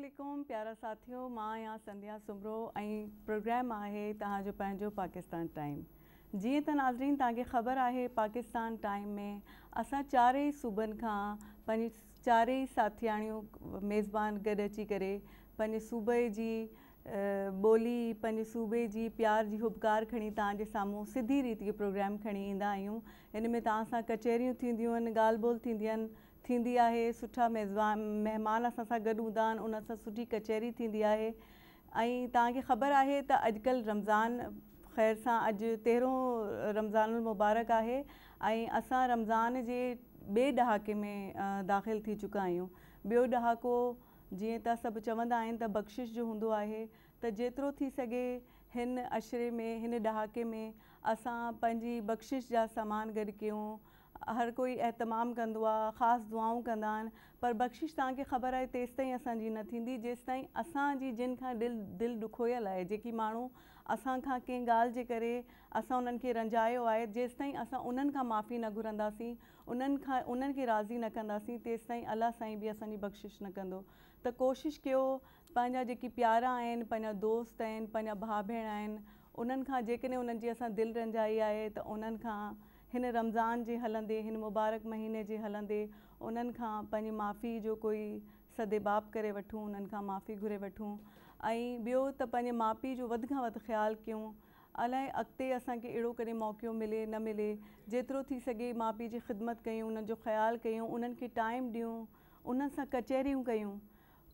वेलीकुम प्यारा साथियों मां आहियां संध्या सुमरो प्रोग्राम आहे तव्हांजो पंहिंजो पाकिस्तान टाइम जीअं त नाज़रीन तव्हांखे ख़बर आहे पाकिस्तान टाइम में असां चारई सूबनि खां पंज चारई साथियारियूं मेज़बान गॾु अची करे पंहिंजे सूबे जी ॿोली पंहिंजे सूबे जी प्यार जी उबकार खणी तव्हांजे साम्हूं सिधी रीति प्रोग्राम खणी ईंदा आहियूं हिन में तव्हां सां कचहरियूं थींदियूं आहिनि ॻाल्हि ॿोल थींदी आहिनि थींदी आहे सुठा मेज़बान मेहमान असा सां गॾु हूंदा उन सुठी कचहरी थींदी है ख़बर आहे त अॼुकल्ह रमज़ान ख़ैर से अज तेरों रमज़ान मुबारक है ऐं रमज़ान जे ॿिए ॾहाके में दाख़िल थी चुका आहियूं ॿियो ॾहाको जीअं त सभु चवंदा आहिनि बख़्शिश जो हूंदो आहे त जेतिरो थी सघे अशरे में हिन ॾहाके में असां पंहिंजी बख़्शिश जा सामान गॾु कयूं हर कोई अहतमामु कंदो आहे ख़ासि दुआऊं कंदा आहिनि पर बख़्शिश तव्हांखे ख़बर आहे तेसि ताईं असांजी न थींदी जेसिताईं असांजी जिनि खां दिलि दिलि ॾुखोयल आहे जेकी माण्हू असांखां कंहिं ॻाल्हि जे करे असां उन्हनि खे रंजायो आहे जेसिताईं असां उन्हनि खां माफ़ी न घुरंदासीं उन्हनि खां उन्हनि खे राज़ी न कंदासीं तेसिताईं अला साईं बि असांजी बख़्शिश न कंदो त कोशिशि कयो पंहिंजा जेकी प्यारा आहिनि पंहिंजा दोस्त आहिनि पंहिंजा भाउ भेण आहिनि उन्हनि खां जेकॾहिं उन्हनि जी असां दिलि रंजाई आहे त उन्हनि खां हिन रमज़ान जे हलंदे हिन मुबारक महीने जे हलंदे उन्हनि खां जो कोई सदेबाप करे वठूं उन्हनि खां माफ़ी घुरे वठूं ऐं ॿियो त पंहिंजे माउ पीउ जो वधि खां वधि ख़्यालु कयूं अलाए अॻिते असांखे अहिड़ो मिले न मिले जेतिरो थी सघे माउ पीउ जी ख़िदमत कयूं उन्हनि जो ख़्यालु कयूं उन्हनि खे टाइम ॾियूं उन्हनि सां कचहरियूं कयूं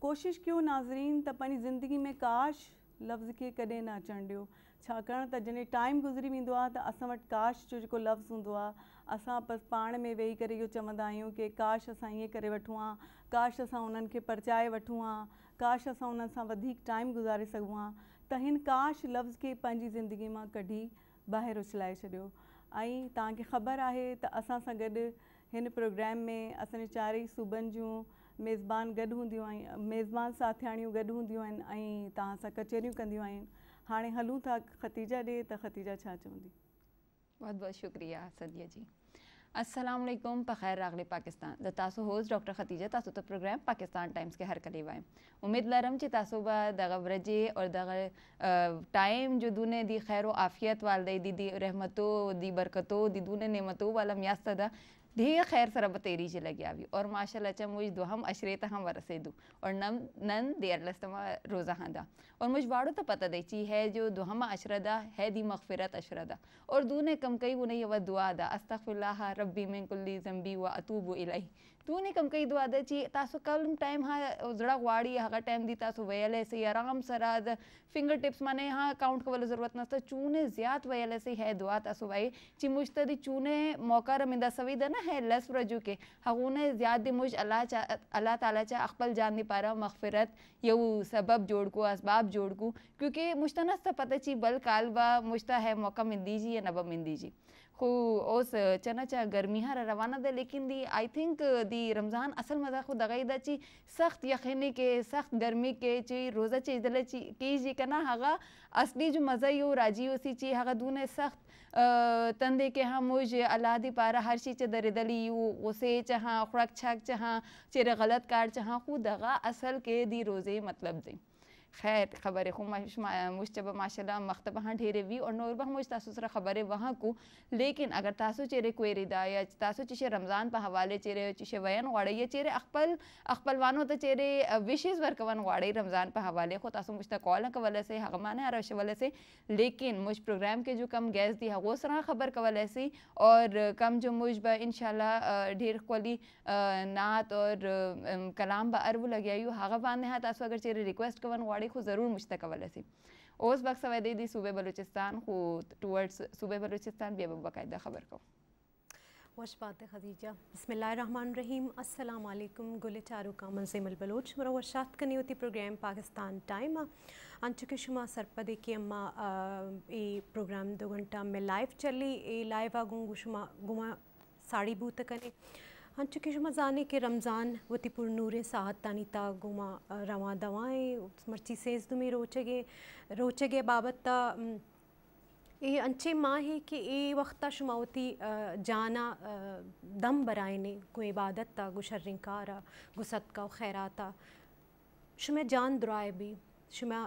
कोशिशि कयूं नाज़रीन त पंहिंजी ज़िंदगी में काश लफ़्ज़ खे कॾहिं न अचणु ॾियो छाकाणि त जॾहिं टाइम गुज़री वेंदो आहे त असां वटि काश जो जेको लफ़्ज़ हूंदो आहे असां बसि पाण में वेही करे इहो चवंदा आहियूं की काश असां ईअं करे वठूं हा काश असां उन्हनि खे परचाए वठूं हा काश असां उन्हनि सां वधीक टाइम गुज़ारे सघूं हा त हिन काश लफ़्ज़ खे पंहिंजी ज़िंदगी मां कढी ॿाहिरि उछलाए छॾियो ऐं तव्हांखे ख़बर आहे त असां सां गॾु हिन प्रोग्राम में असांजे चारई सूबनि जूं मेज़बान गड हूँ मेज़बान साथियाणी गड हूँ तहाँ ऐं तव्हां सां कचहरियूं कंदियूं आहिनि था ख़तीजा ॾे त ख़तीजा छा चवंदी बहुत बहुत शुक्रिया सदिया जी असलम पखैर रागले पाकिस्तान द तासो होस्ट डॉक्टर खतीजा तासो तो प्रोग्राम पाकिस्तान टाइम्स के हर करीब आए उम्मीद लरम चे तासो बा दगा वरजे और दगा टाइम जो दूने दी खैर आफियत वाले दी दी रहमतो दी बरकतो दी दूने नेमतो वाला म्यास्ता दा ढेर खैर सरब तेरी जी लगे आवी और माशाल्लाह चा मुझ दो हम अशरे हम वरसे दो और नम नन देर लस्तमा रोज़ा दा और मुझ वाड़ो तो पता दे ची है जो दुहमा अशरदा है दी मगफिरत अशरदा और दू ने कम कई वो नहीं वह दुआ दा अस्तफ़िल्ला रब्बी में कुल्ली जम्बी व अतूब इलाही ತೂನಿ ಕಂಕೈ ಇದು ಅದಚಿ ತಾಸು ಕಲ್ಮ್ ಟೈಮ್ ಹಾ ಜಡಗ ವಾಡಿ ಹಾಗ ಟೈಮ್ ದಿ ತಾಸು वयल ऐसे ही आराम सराद फिंगर टिप्स माने हाँ काउंट को वाले जरूरत नास्ता चूने ज्यात वयल ऐसे है दुआ तासु भाई चिमुश्ता दी चूने मौका रमिंदा सवीद ना है लस रजू के हगूने ज्यादा दी मुझ अल्लाह अल्लाह ताला चा अकबल जान नहीं दी पारा मगफिरत यू सबब जोड़ को असबाब जोड़ को क्योंकि मुश्ता ना पता ची बल कालवा मुझता है मौका मिंदी जी या नबा मिंदी जी خو اوس چنه چا ګرمي هر روانه ده لیکن دی آی تھنک دی رمضان اصل مزه خو دغه دا چی سخت یخنی کې سخت ګرمي کې چې روزه چې دل چې کیږي کنه هغه اصلي جو مزه یو راځي اوسې چې هغه دونه سخت تندې کې هم موږ الله دی پاره هر شي چې درېدلی یو غوسې چها خوراک چاک چها چې غلط کار چها خو دغه اصل کې دی روزه مطلب دی خیر خبرې خو موږ چې به ماشاءالله مخته به ډېرې وي او نور به هم تاسو سره خبرې وها کو لیکن اگر تاسو چیرې کوئری دا یا تاسو چې رمضان په حواله چیرې چې وین غواړئ یا چیرې خپل خپلوانو ته چیرې ویشز ورکون غواړئ رمضان په حواله خو تاسو موږ ته کال کوله سي هغه معنی هر شواله سي لیکن موږ پروګرام کې جو کم ګیس دی هغه سره خبر کوله سي او کم جو موږ به ان شاء الله ډېر کولی نعت او کلام به ارو لګیایو هغه باندې تاسو اگر چیرې ریکوست کوون غواړئ गाड़ी खु ज़रूर मुश्तकवल सी उस वक्त सवा दे दी सूबे बलूचिस्तान खु टूवर्ड्स सूबे बलूचिस्तान भी अब बाकायदा खबर को वश बात खदीजा बसमीम अल्लाम गुल चारू कामन सेमल बलोच मरो वशात कनी होती प्रोग्राम पाकिस्तान टाइम अंचु के शुमा सरपदे की अम्मा ये प्रोग्राम दो घंटा में लाइव चली ये लाइव आगू गुशुमा गुमा साड़ी बूत कने हाँ शुमा मज़ाने के रमज़ान वती पुरनूरे साहत तानी ता गुमा रवा दवाएँ मर्ची सेज दुमी रोचगे रोचगे बाबत ता ये अंचे माँ है कि ये वक्ता शुमावती जाना दम ने को इबादत ता गुशर्रिंकारा खैरा खैराता शुमे जान दुराए भी शुमे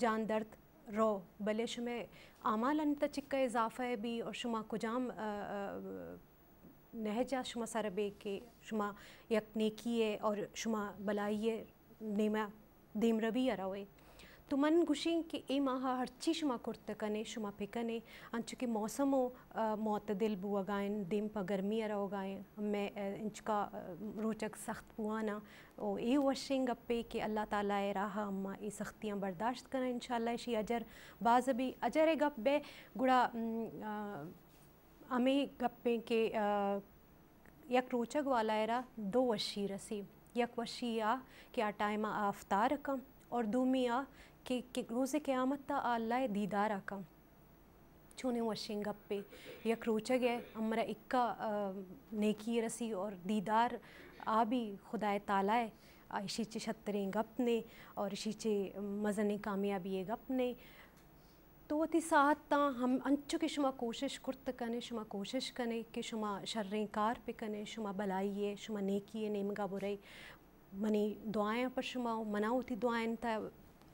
जान दर्द रो भले शुमे आमाल अंत चिक्का इजाफ़ा भी और शुमा कुजाम नहजा शुमा सरबे के शुमा है और शुमा बलाई है नेमा रबी अरावे तो मन गुशिंग के ए माह हरची शुमा कुर्त कने शुमा पिकने अंचु के मौत दिल बुआ गायन दिम पर गर्मी अरा गायन मैं इंचका रोचक सख्त ना ओ ए वशिंग अपे के अल्लाह ताला ए राहा अम्मा ए सख्तियाँ बर्दाश्त करें इन शी अजर बाज भी अजर ए गप बे गुड़ा අමි ගප්පෙන්කේ යක් රෝචක් वालायरा दो वशी रसी यक वशी आ के आटायमा आफ्तार कम और दूमिया के, के रोज़ क़्यामत ता आल्ला दीदार कम छोने वशें गप्पे यक रोचक है अमरा इक्का नेकी रसी और दीदार भी खुदाए तालाए आयशीचे छत्तरें गप ने और शीचे मज़ने कामयाबी गप ने तो वती साथ ता हम अंचो के शुमा कोशिश कुर्त कने शुमा कोशिश कने कि शुमा शर्रें कार पे कने शुमा भलाइए शुमा नेकिए का बुराई मनी दुआएं पर शुमा मना थी दुआएं ता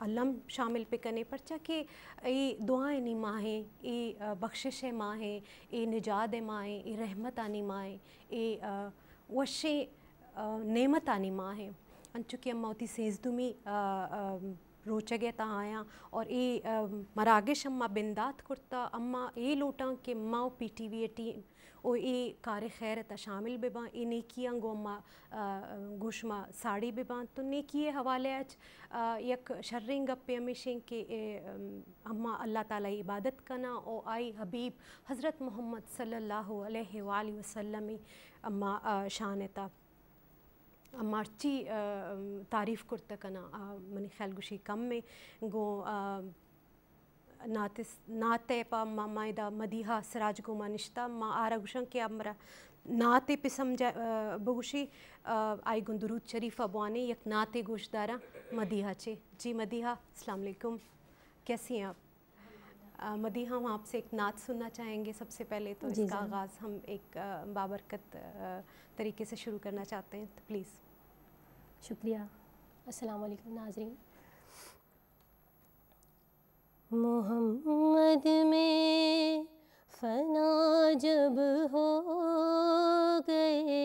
अलम शामिल पे कने पर चा के ये दुआएं नी माहें ये बख्शिश है माहें ये निजाद है माहें ये रहमत आनी माहें ये वशे नेमत आनी माहें अंचो कि अम्मा होती सेजदुमी रोचगे ता आया और ये मरागिश अम्मा बिंदात कुर्ता अम्मा ये लोटा के अम्मा और पी टी वी ए टीम ओ ये कार खैर ता शामिल बेबा ये नेकियाँ गो अम्मा गुशमा साड़ी बेबा तो नेकिए हवाले अच यक शर्रिंग गप्पे हमेशें के अम्मा अल्लाह ताला इबादत करना ओ आई हबीब हज़रत मोहम्मद सल्लल्लाहु अलैहि वसल्लम अम्मा शान ता मार्ची तारीफ़ मनी ख्याल ख्यालगुशी कम में गो नातिस नाते पा मामायदा मदीहा सराज गोमा निश्ता माँ आरा गुशं के अमरा नाते पे समझा बहुशी आई गुंदरूद शरीफ अबवाने यक नाते दारा मदीहा चे जी मदीहा अस्सलाम कैसी हैं आप मदी हम आपसे एक नात सुनना चाहेंगे सबसे पहले तो इसका आगाज़ हम एक बाबरकत तरीके से शुरू करना चाहते हैं तो प्लीज़ शुक्रिया अस्सलाम वालेकुम नाजरीन मोहम्मद में फना जब हो गए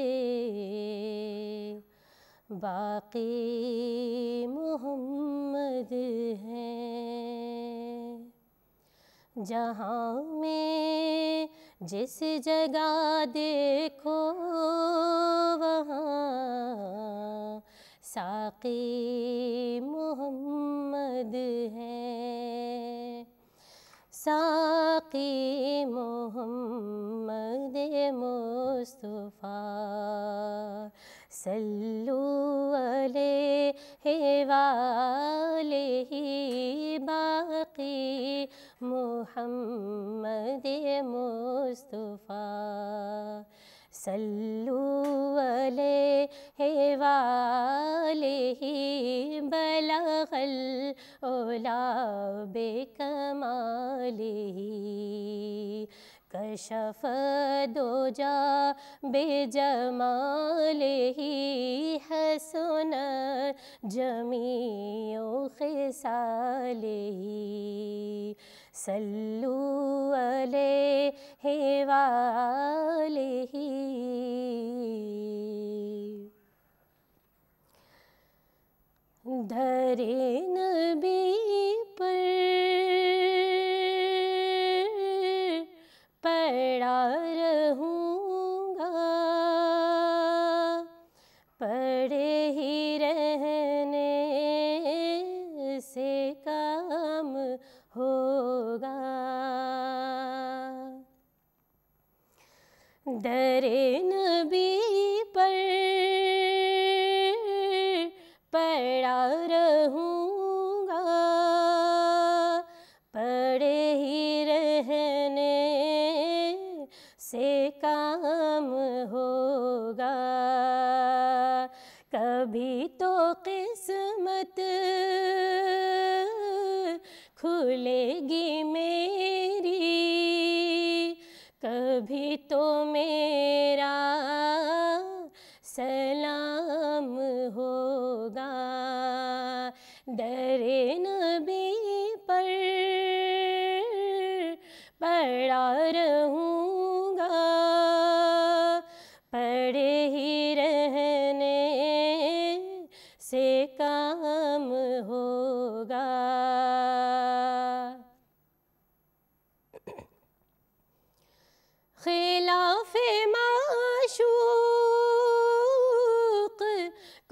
बाकी मोहम्मद हैं जहाँ में जिस जगह देखो वहाँ साकी मोहम्मद है साकी मोहम्मद मुस्तफ़ा सल्लू अल सल्लुवले हे वाले ही बलगल ओला बेकमाली कशफ दो जा बेजमाल ही है सुन ही सल्लू अलैहि वालिहि धरे नबी पर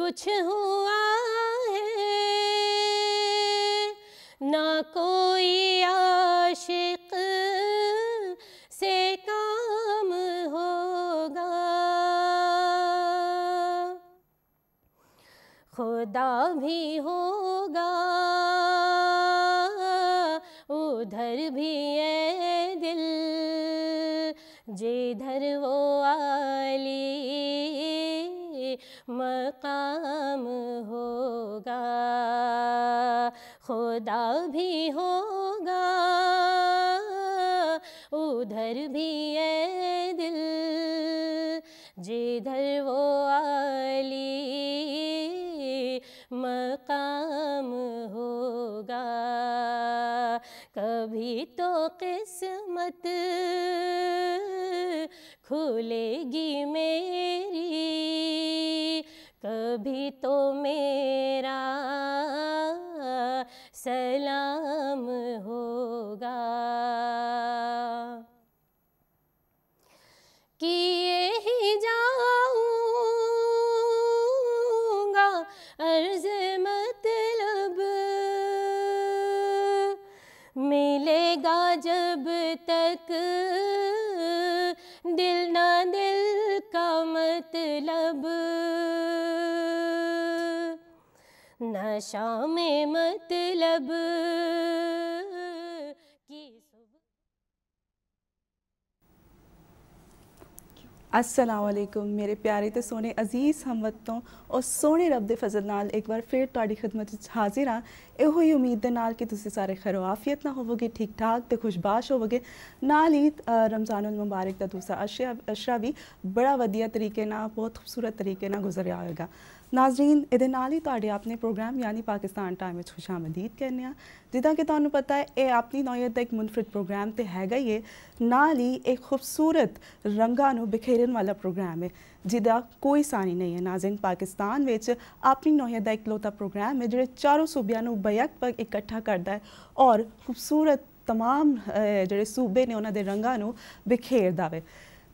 कुछ हुआ है ना कोई आशिक से काम होगा खुदा भी होगा उधर भी है दिल जिधर खुदा भी होगा उधर भी है दिल जिधर वो आली मकाम होगा कभी तो किस्मत खुलेगी तक दिल ना दिल का मतलब नशा में असलम मेरे प्यारे तो सोने अजीज़ हमवतों और सोने रब के फजल न एक बार फिर तुरी खिदमत हाजिर हाँ यो उम्मीद के नाल कि तुम सारे खरों आफियत ना होवोगे ठीक ठाक तो खुशबाश होवोगे नाल ही रमज़ान उल मुबारक का दूसरा अशा अशरा भी बड़ा वजिया तरीके बहुत खूबसूरत तरीके गुजरिया होगा ਨਾਜ਼ਰੀਨ ਇਹਦੇ ਨਾਲ ਹੀ ਤੁਹਾਡੇ ਆਪਣੇ ਪ੍ਰੋਗਰਾਮ ਯਾਨੀ ਪਾਕਿਸਤਾਨ ਟਾਈਮ ਵਿੱਚ ਖੁਸ਼ ਆਮਦੀਦ ਕਹਿੰਦੇ ਆ ਜਿੱਦਾਂ ਕਿ ਤੁਹਾਨੂੰ ਪਤਾ ਹੈ ਇਹ ਆਪਣੀ ਨੌਇਤ ਦਾ ਇੱਕ ਮੁਨਫਰਦ ਪ੍ਰੋਗਰਾਮ ਤੇ ਹੈਗਾ ਹੀ ਹੈ ਨਾਲ ਹੀ ਇੱਕ ਖੂਬਸੂਰਤ ਰੰਗਾਂ ਨੂੰ ਬਿਖੇਰਨ ਵਾਲਾ ਪ੍ਰੋਗਰਾਮ ਹੈ ਜਿਹਦਾ ਕੋਈ ਸਾਨੀ ਨਹੀਂ ਹੈ ਨਾਜ਼ਰੀਨ ਪਾਕਿਸਤਾਨ ਵਿੱਚ ਆਪਣੀ ਨੌਇਤ ਦਾ ਇਕਲੌਤਾ ਪ੍ਰੋਗਰਾਮ ਹੈ ਜਿਹੜੇ ਚਾਰੋਂ ਸੂਬਿਆਂ ਨੂੰ ਬਯਕ ਪਰ ਇਕੱਠਾ ਕਰਦਾ ਹੈ ਔਰ ਖੂਬਸੂਰਤ तमाम ਜਿਹੜੇ ਸੂਬੇ ਨੇ ਉਹਨਾਂ ਦੇ ਰੰਗਾਂ ਨੂੰ ਬਿਖੇਰਦਾ ਵੇ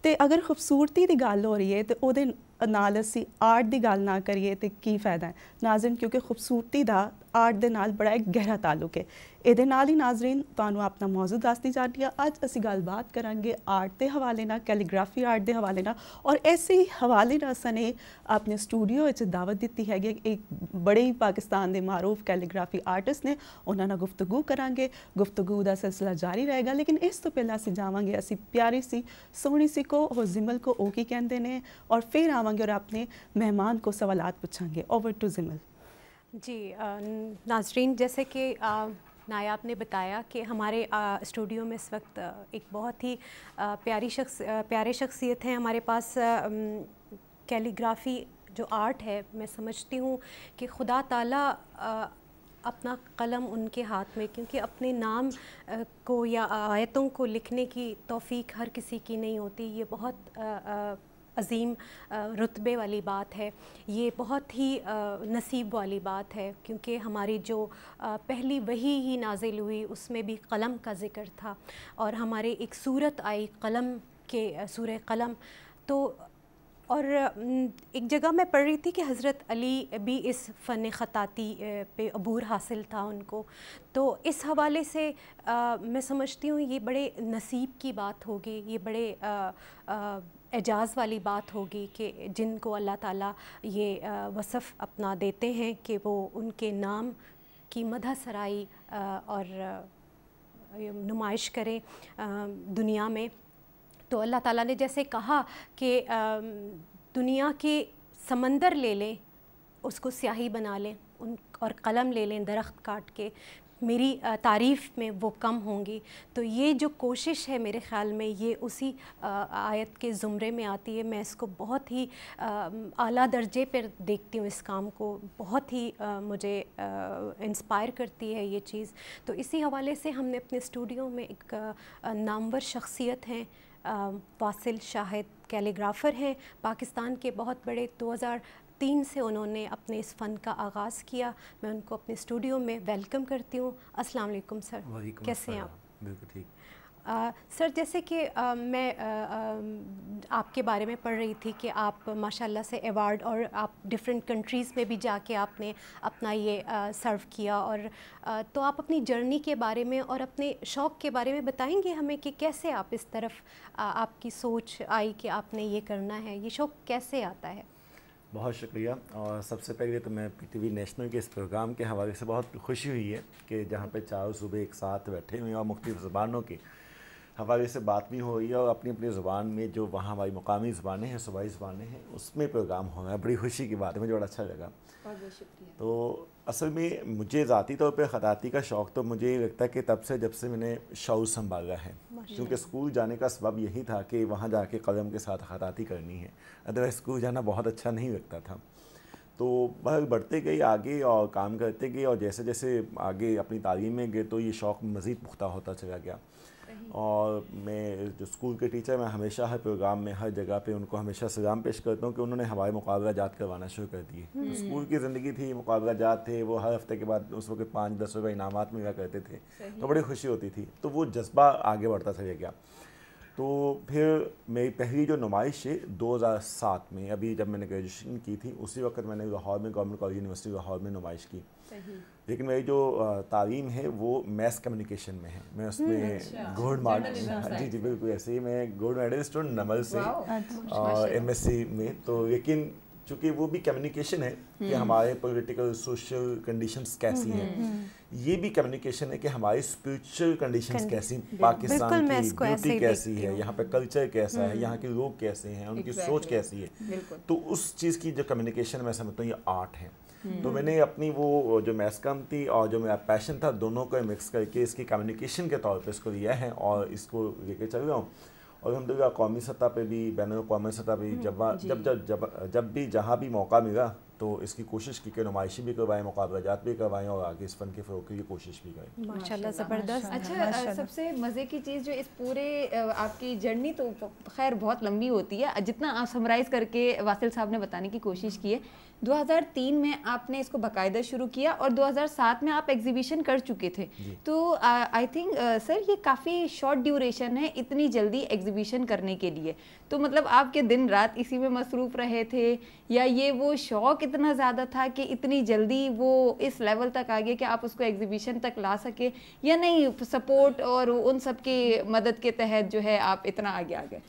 ਤੇ ਅਗਰ ਖੂਬਸੂਰਤੀ ਦੀ ਗੱਲ ਹੋ ਰਹੀ ਹੈ ਤੇ ਉਹਦੇ ਅਨਾਲਿਸਿਸ ਆਰਟ ਦੀ ਗੱਲ ਨਾ ਕਰੀਏ ਤੇ ਕੀ ਫਾਇਦਾ ਹੈ ਨਾਜ਼ਮ ਕਿਉਂਕਿ ਖੂਬਸੂਰਤੀ ਦਾ ਆਰਟ ਦੇ ਨਾਲ ਬੜਾ ਇੱਕ ਗਹਿਰਾ ਤਾਲੁਕ ਹੈ ਇਹਦੇ ਨਾਲ ਹੀ ਨਾਜ਼ਰੀਨ ਤੁਹਾਨੂੰ ਆਪਣਾ ਮੌਜੂਦ ਦੱਸਦੀ ਜਾ ਰਹੀ ਆ ਅੱਜ ਅਸੀਂ ਗੱਲਬਾਤ ਕਰਾਂਗੇ ਆਰਟ ਦੇ ਹਵਾਲੇ ਨਾਲ ਕੈਲੀਗ੍ਰਾਫੀ ਆਰਟ ਦੇ ਹਵਾਲੇ ਨਾਲ ਔਰ ਐਸੇ ਹੀ ਹਵਾਲੇ ਨਾਲ ਸਨੇ ਆਪਣੇ ਸਟੂਡੀਓ ਵਿੱਚ ਦਾਵਤ ਦਿੱਤੀ ਹੈਗੀ ਇੱਕ ਬੜੇ ਹੀ ਪਾਕਿਸਤਾਨ ਦੇ ਮਾਰੂਫ ਕੈਲੀਗ੍ਰਾਫੀ ਆਰਟਿਸਟ ਨੇ ਉਹਨਾਂ ਨਾਲ ਗੁਫ਼ਤਗੂ ਕਰਾਂਗੇ ਗੁਫ਼ਤਗੂ ਦਾ ਸਿਲਸਿਲਾ ਜਾਰੀ ਰਹੇਗਾ ਲੇਕਿਨ ਇਸ ਤੋਂ ਪਹਿਲਾਂ ਅਸੀਂ ਜਾਵਾਂਗੇ ਅਸੀਂ ਪਿਆਰੀ ਸੀ ਸੋਹਣੀ ਸੀ ਕੋ ਉਹ ਜ਼ਿਮਲ ਕੋ ਉਹ ਕੀ ਕਹਿੰਦੇ ਨੇ ਔਰ ਫਿਰ ਆਵਾਂਗੇ ਔਰ ਆਪਣੇ ਮਹਿਮਾਨ ਕੋ ਸਵਾਲਾਤ ਪੁੱਛਾਂਗੇ ਓਵਰ ਟੂ ਜ਼ਿਮਲ जी नाजरीन जैसे कि नायाब ने बताया कि हमारे स्टूडियो में इस वक्त एक बहुत ही प्यारी शख्स प्यारे शख्सियत हैं हमारे पास कैलीग्राफी जो आर्ट है मैं समझती हूँ कि खुदा ताला आ, अपना कलम उनके हाथ में क्योंकि अपने नाम को या आयतों को लिखने की तौफीक हर किसी की नहीं होती ये बहुत आ, आ, अजीम रुतबे वाली बात है ये बहुत ही नसीब वाली बात है क्योंकि हमारी जो पहली वही ही नाजिल हुई उसमें भी कलम का ज़िक्र था और हमारे एक सूरत आई कलम के सूर कलम तो और एक जगह मैं पढ़ रही थी कि हज़रत अली भी इस फ़न ख़ताती पे अबूर हासिल था उनको तो इस हवाले से आ, मैं समझती हूँ ये बड़े नसीब की बात होगी ये बड़े आ, आ, एजाज़ वाली बात होगी कि जिनको अल्लाह ताला ये वसफ़ अपना देते हैं कि वो उनके नाम की मदा सराई और नुमाइश करें दुनिया में तो अल्लाह ताला ने जैसे कहा कि दुनिया के समंदर ले लें उसको स्याही बना लें उन और कलम ले लें दरख्त काट के मेरी तारीफ़ में वो कम होंगी तो ये जो कोशिश है मेरे ख़्याल में ये उसी आयत के ज़ुमरे में आती है मैं इसको बहुत ही आला दर्जे पर देखती हूँ इस काम को बहुत ही मुझे इंस्पायर करती है ये चीज़ तो इसी हवाले से हमने अपने स्टूडियो में एक नामवर शख्सियत हैं वासिल शाहिद कैलीग्राफ़र हैं पाकिस्तान के बहुत बड़े तीन से उन्होंने अपने इस फ़न का आगाज़ किया मैं उनको अपने स्टूडियो में वेलकम करती हूँ अस्सलाम वालेकुम सर कैसे हैं आप बिल्कुल ठीक आ, सर जैसे कि आ, मैं आ, आपके बारे में पढ़ रही थी कि आप माशाल्लाह से अवार्ड और आप डिफरेंट कंट्रीज़ में भी जाके आपने अपना ये सर्व किया और तो आप अपनी जर्नी के बारे में और अपने शौक़ के बारे में बताएंगे हमें कि कैसे आप इस तरफ आपकी सोच आई कि आपने ये करना है ये शौक़ कैसे आता है बहुत शुक्रिया और सबसे पहले तो मैं पीटीवी नेशनल के इस प्रोग्राम के हवाले से बहुत खुशी हुई है कि जहाँ पे चारों सूबे एक साथ बैठे हुए और मुख्तु ज़बानों के हवाले से बात भी हो रही है और अपनी अपनी ज़ुबान में जो वहाँ हमारी मुकामी ज़बानें हैं सूबाई ज़बानें हैं उसमें प्रोग्राम हो रहा है बड़ी खुशी की बात है मुझे बड़ा अच्छा लगा बहुत शुक्रिया तो असल में मुझे ज़ाती तौर पर ख़ताती का शौक़ तो मुझे ये लगता है कि तब से जब से मैंने शौर संभाला है क्योंकि स्कूल जाने का सबब यही था कि वहाँ जाके कलम के साथ ख़ताती करनी है अदरवाइज स्कूल जाना बहुत अच्छा नहीं लगता था तो बढ़ते गए आगे और काम करते गए और जैसे जैसे आगे अपनी तालीम में गए तो ये शौक़ मज़ीद पुख्ता होता चला गया और मैं जो स्कूल के टीचर मैं हमेशा हर प्रोग्राम में हर जगह पे उनको हमेशा सजाम पेश करता हूँ कि उन्होंने हमारे मुकाबला जात करवाना शुरू कर दिए तो हम्म। स्कूल की ज़िंदगी थी मुकाबला जात थे वो हर हफ्ते के बाद उस वक्त पाँच दस रुपये इनामत मिला करते थे तो बड़ी खुशी होती थी तो वो जज्बा आगे बढ़ता चले गया तो फिर मेरी पहली जो नुमाइश है 2007 में अभी जब मैंने ग्रेजुएशन की थी उसी वक्त मैंने लाहौर में गवर्नमेंट कॉलेज यूनिवर्सिटी लाहौर में नुमाइश की लेकिन मेरी जो तालीम है वो मैथ कम्युनिकेशन में है मैं उसमें गोल्ड हम्म, मेडल अच्छा। हाँ, जी जी बिल्कुल ऐसे ही मैं गोल्ड मेडल हूँ नमल से एम एस सी में तो लेकिन चूंकि वो भी कम्युनिकेशन हम्म। हम्म, हम्म, है कि हमारे पॉलिटिकल सोशल कंडीशंस कैसी हैं ये भी कम्युनिकेशन है कि हमारी स्पिरिचुअल कंडीशंस कैसी पाकिस्तान की ब्यूटी कैसी है यहाँ पे कल्चर कैसा है यहाँ के लोग कैसे हैं उनकी सोच कैसी है तो उस चीज़ की जो कम्युनिकेशन मैं समझता हूँ ये आर्ट है तो मैंने अपनी वो जो मैस्कम थी और जो मेरा पैशन था दोनों को मिक्स करके इसकी कम्युनिकेशन के तौर पर इसको लिया है और इसको लेकर चल रहा हूँ और अलहमदिल्ला कौमी सतह पर भी बैन अवी सतह पर हम्म, जब जब जब जब जब भी जहाँ भी मौका मिला तो इसकी कोशिश की कि नुमाइशी भी करवाएं मुकाबलाजात भी करवाएं और आगे इस फन के फ़रोग की कोशिश भी करें माशा ज़बरदस्त अच्छा सबसे मज़े की चीज़ जो इस पूरे आपकी जर्नी तो खैर बहुत लंबी होती है जितना आप समराइज़ करके वासिल साहब ने बताने की कोशिश की है 2003 में आपने इसको बाकायदा शुरू किया और 2007 में आप एग्जीबिशन कर चुके थे तो आई थिंक सर ये काफ़ी शॉर्ट ड्यूरेशन है इतनी जल्दी एग्जीबिशन करने के लिए तो मतलब आपके दिन रात इसी में मसरूफ़ रहे थे या ये वो शौक़ इतना ज़्यादा था कि इतनी जल्दी वो इस लेवल तक आ गया कि आप उसको एग्जीबिशन तक ला सके या नहीं सपोर्ट और उन सब की मदद के तहत जो है आप इतना आगे आ गए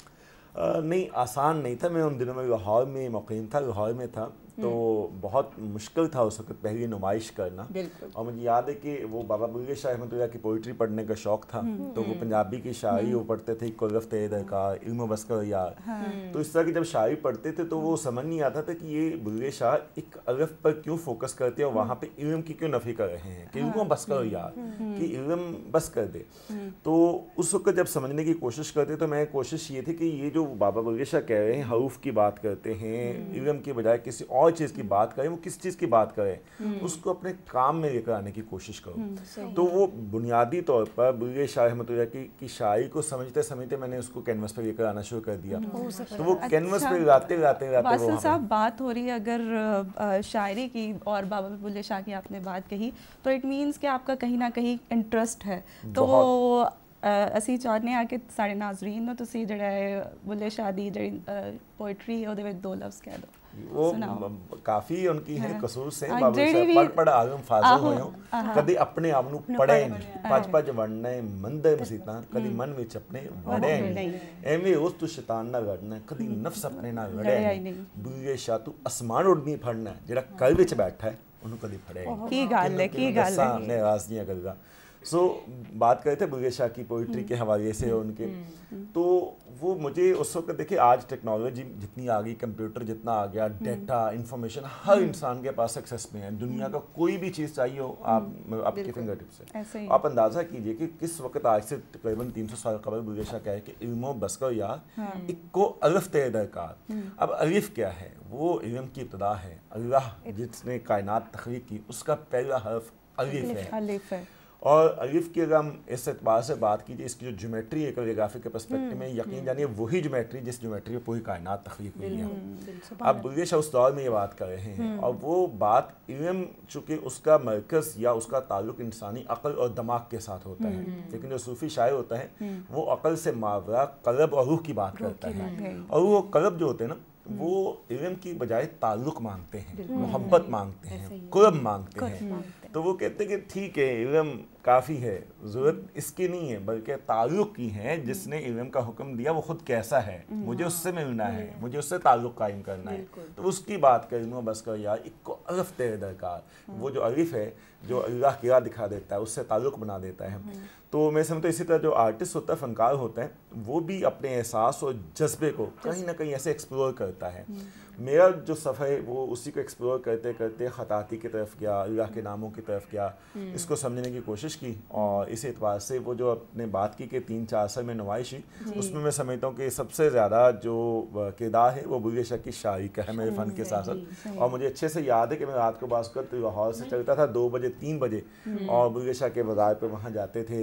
नहीं आसान नहीं था मैं उन दिनों में लाहौर में मुकीम था लाहौर में था तो बहुत मुश्किल था उस वक्त पहली नुमाइश करना और मुझे याद है कि वो बाबा बुल्ले शाह अहमदुल्ला की पोइट्री पढ़ने का शौक था हम्म। तो वो हम्म। पंजाबी की शायरी हम्म। वो पढ़ते थे कुल्लफ तेरे का इल्म बस्कर यार हाँ। तो इस तरह की जब शायरी पढ़ते थे तो वो समझ नहीं आता था कि ये बुल्ले शाह एक अलफ पर क्यों फोकस करते हैं और वहाँ पर इलम की क्यों नफ़ी कर रहे हैं कि इल्म हाँ। बस करो यार कि इल्म बस कर दे तो उस वक्त जब समझने की कोशिश करते तो मैं कोशिश ये थी कि ये जो बाबा बुल्ले शाह कह रहे हैं हरूफ की बात करते हैं इल्म के बजाय किसी और और चीज़ की बात करें वो किस चीज़ की बात करें हम्म। उसको अपने काम में लेकर आने की कोशिश करो हम्म, तो वो बुनियादी तौर पर बुरे शाह अहमद की, की शायरी को समझते समझते मैंने उसको कैनवस पर लेकर आना शुरू कर दिया तो वो कैनवस पर लाते लाते लाते साहब बात हो रही है अगर शायरी की और बाबा बुल्ले शाह की आपने बात कही तो इट मीन्स कि आपका कहीं ना कहीं इंटरेस्ट है तो ਅਸੀਂ ਚਾਹੁੰਦੇ ਆ ਕਿ ਸਾਡੇ ਨਾਜ਼ਰੀਨ ਨੂੰ ਤੁਸੀਂ ਜਿਹੜਾ ਹੈ ਬੁੱਲੇ ਸ਼ਾਹ ਦੀ ਜਿਹੜੀ ਪੋਇਟਰੀ ਉਹਦੇ ਵਿੱਚ ਦੋ ਲਫ਼ਜ਼ ਕਹਿ ਦਿਓ ਉਹ ਕਾਫੀ ਉਨਕੀ ਹੈ ਕਸੂਰ ਸੇ ਬਾਬੂ ਸਾਹਿਬ ਪੜ ਪੜ ਆਜ਼ਮ ਫਾਜ਼ਲ ਹੋਇਓ ਕਦੀ ਆਪਣੇ ਆਪ ਨੂੰ ਪੜੇ ਨਹੀਂ ਪੰਜ ਪੰਜ ਵੜਨੇ ਮੰਦੇ ਮਸੀਤਾਂ ਕਦੀ ਮਨ ਵਿੱਚ ਆਪਣੇ ਵੜੇ ਨਹੀਂ ਐਵੇਂ ਉਸ ਤੋਂ ਸ਼ੈਤਾਨ ਨਾਲ ਲੜਨਾ ਕਦੀ ਨਫਸ ਆਪਣੇ ਨਾਲ ਲੜੇ ਨਹੀਂ ਬੂਏ ਸ਼ਾ ਤੂੰ ਅਸਮਾਨ ਉੜਨੀ ਫੜਨਾ ਜਿਹੜਾ ਕਲ ਵਿੱਚ ਬੈਠਾ ਹੈ ਉਹਨੂੰ ਕਦੀ ਫੜਿਆ ਕੀ ਗੱਲ ਹੈ ਕੀ ਗੱਲ ਹੈ ਸਾਹਮਣੇ ਆਸ ਦੀਆਂ ਗੱਲਾਂ सो so, बात करे थे बुलगे शाह की पोइट्री के हवाले से उनके तो वो मुझे उस वक्त देखिए आज टेक्नोलॉजी जितनी आ गई कंप्यूटर जितना आ गया डेटा इन्फॉर्मेशन हम्म। हर हम्म। इंसान के पास सक्सेस में है दुनिया का कोई भी चीज़ चाहिए हो आप हम्म। आपके फिंगर टिप से आप अंदाज़ा कीजिए कि किस वक्त आज से तकरीबन तीन सौ साल कबल बुलगे शाह कहे कि इल्मो बसको या इक्को हाँ। अलफ तय दरकार अब अलिफ क्या है वो इलम की इब्तदा है अल्लाह जिसने कायनात तख्लीक की उसका पहला हर्फ अलिफ है और अलिफ की अगर हम इस एतबार से बात कीजिए इसकी जो जोमेट्री है कलियोग्राफी के परस्पेक्टिव हम्म, में यकीन हम्म। जानिए वही जोमेट्री जिस जोमेट्री में पूरी कायनात तख्लीक हुई है आप बुल्ले उस दौर में ये बात कर रहे हैं और हम्म। वो बात इलम चूँकि उसका मरकज़ या उसका ताल्लुक इंसानी अकल और दमाग के साथ होता है लेकिन जो सूफी शायर होता है वो अकल से मावरा कलब और रूह की बात करता है और वो कलब जो होते हैं ना वो इलम की बजाय ताल्लुक मांगते हैं मोहब्बत मांगते हैं कुरब मांगते हैं तो वो कहते हैं कि ठीक है इलम काफ़ी है ज़रूरत इसकी नहीं है बल्कि ताल्लुक़ की है जिसने इलम का हुक्म दिया वो ख़ुद कैसा हम्म। हम्म। है मुझे उससे मिलना है मुझे उससे ताल्लुक़ कायम करना है तो उसकी बात कर लूँ बस कर यार इक्को अलफ तेरे दरकार हम्म। वो जो अलिफ है जो अल्लाह किरा दिखा देता है उससे ताल्लुक़ बना देता है तो मैं समझता तो इसी तरह जो आर्टिस्ट होता है फ़नकार होता है वो भी अपने एहसास और जज्बे को कहीं ना कहीं ऐसे एक्सप्लोर करता है मेरा जो सफ़र है वो उसी को एक्सप्लोर करते करते ख़ताती की तरफ गया अल्लाह के नामों की तरफ गया हम्म। इसको समझने की कोशिश की और इस एतबार से वो जो अपने बात की कि तीन चार साल में नुमाइश हुई उसमें मैं समझता हूँ कि सबसे ज़्यादा जो किरदार है वो बुल्ले शाह की शायरी का है मेरे फ़न के साथ साथ और मुझे अच्छे से याद है कि मैं रात को बास कर तो लाहौर से हम्म। चलता था दो बजे तीन बजे हम्म। और बुलगे शाह के बाज़ार पर वहाँ जाते थे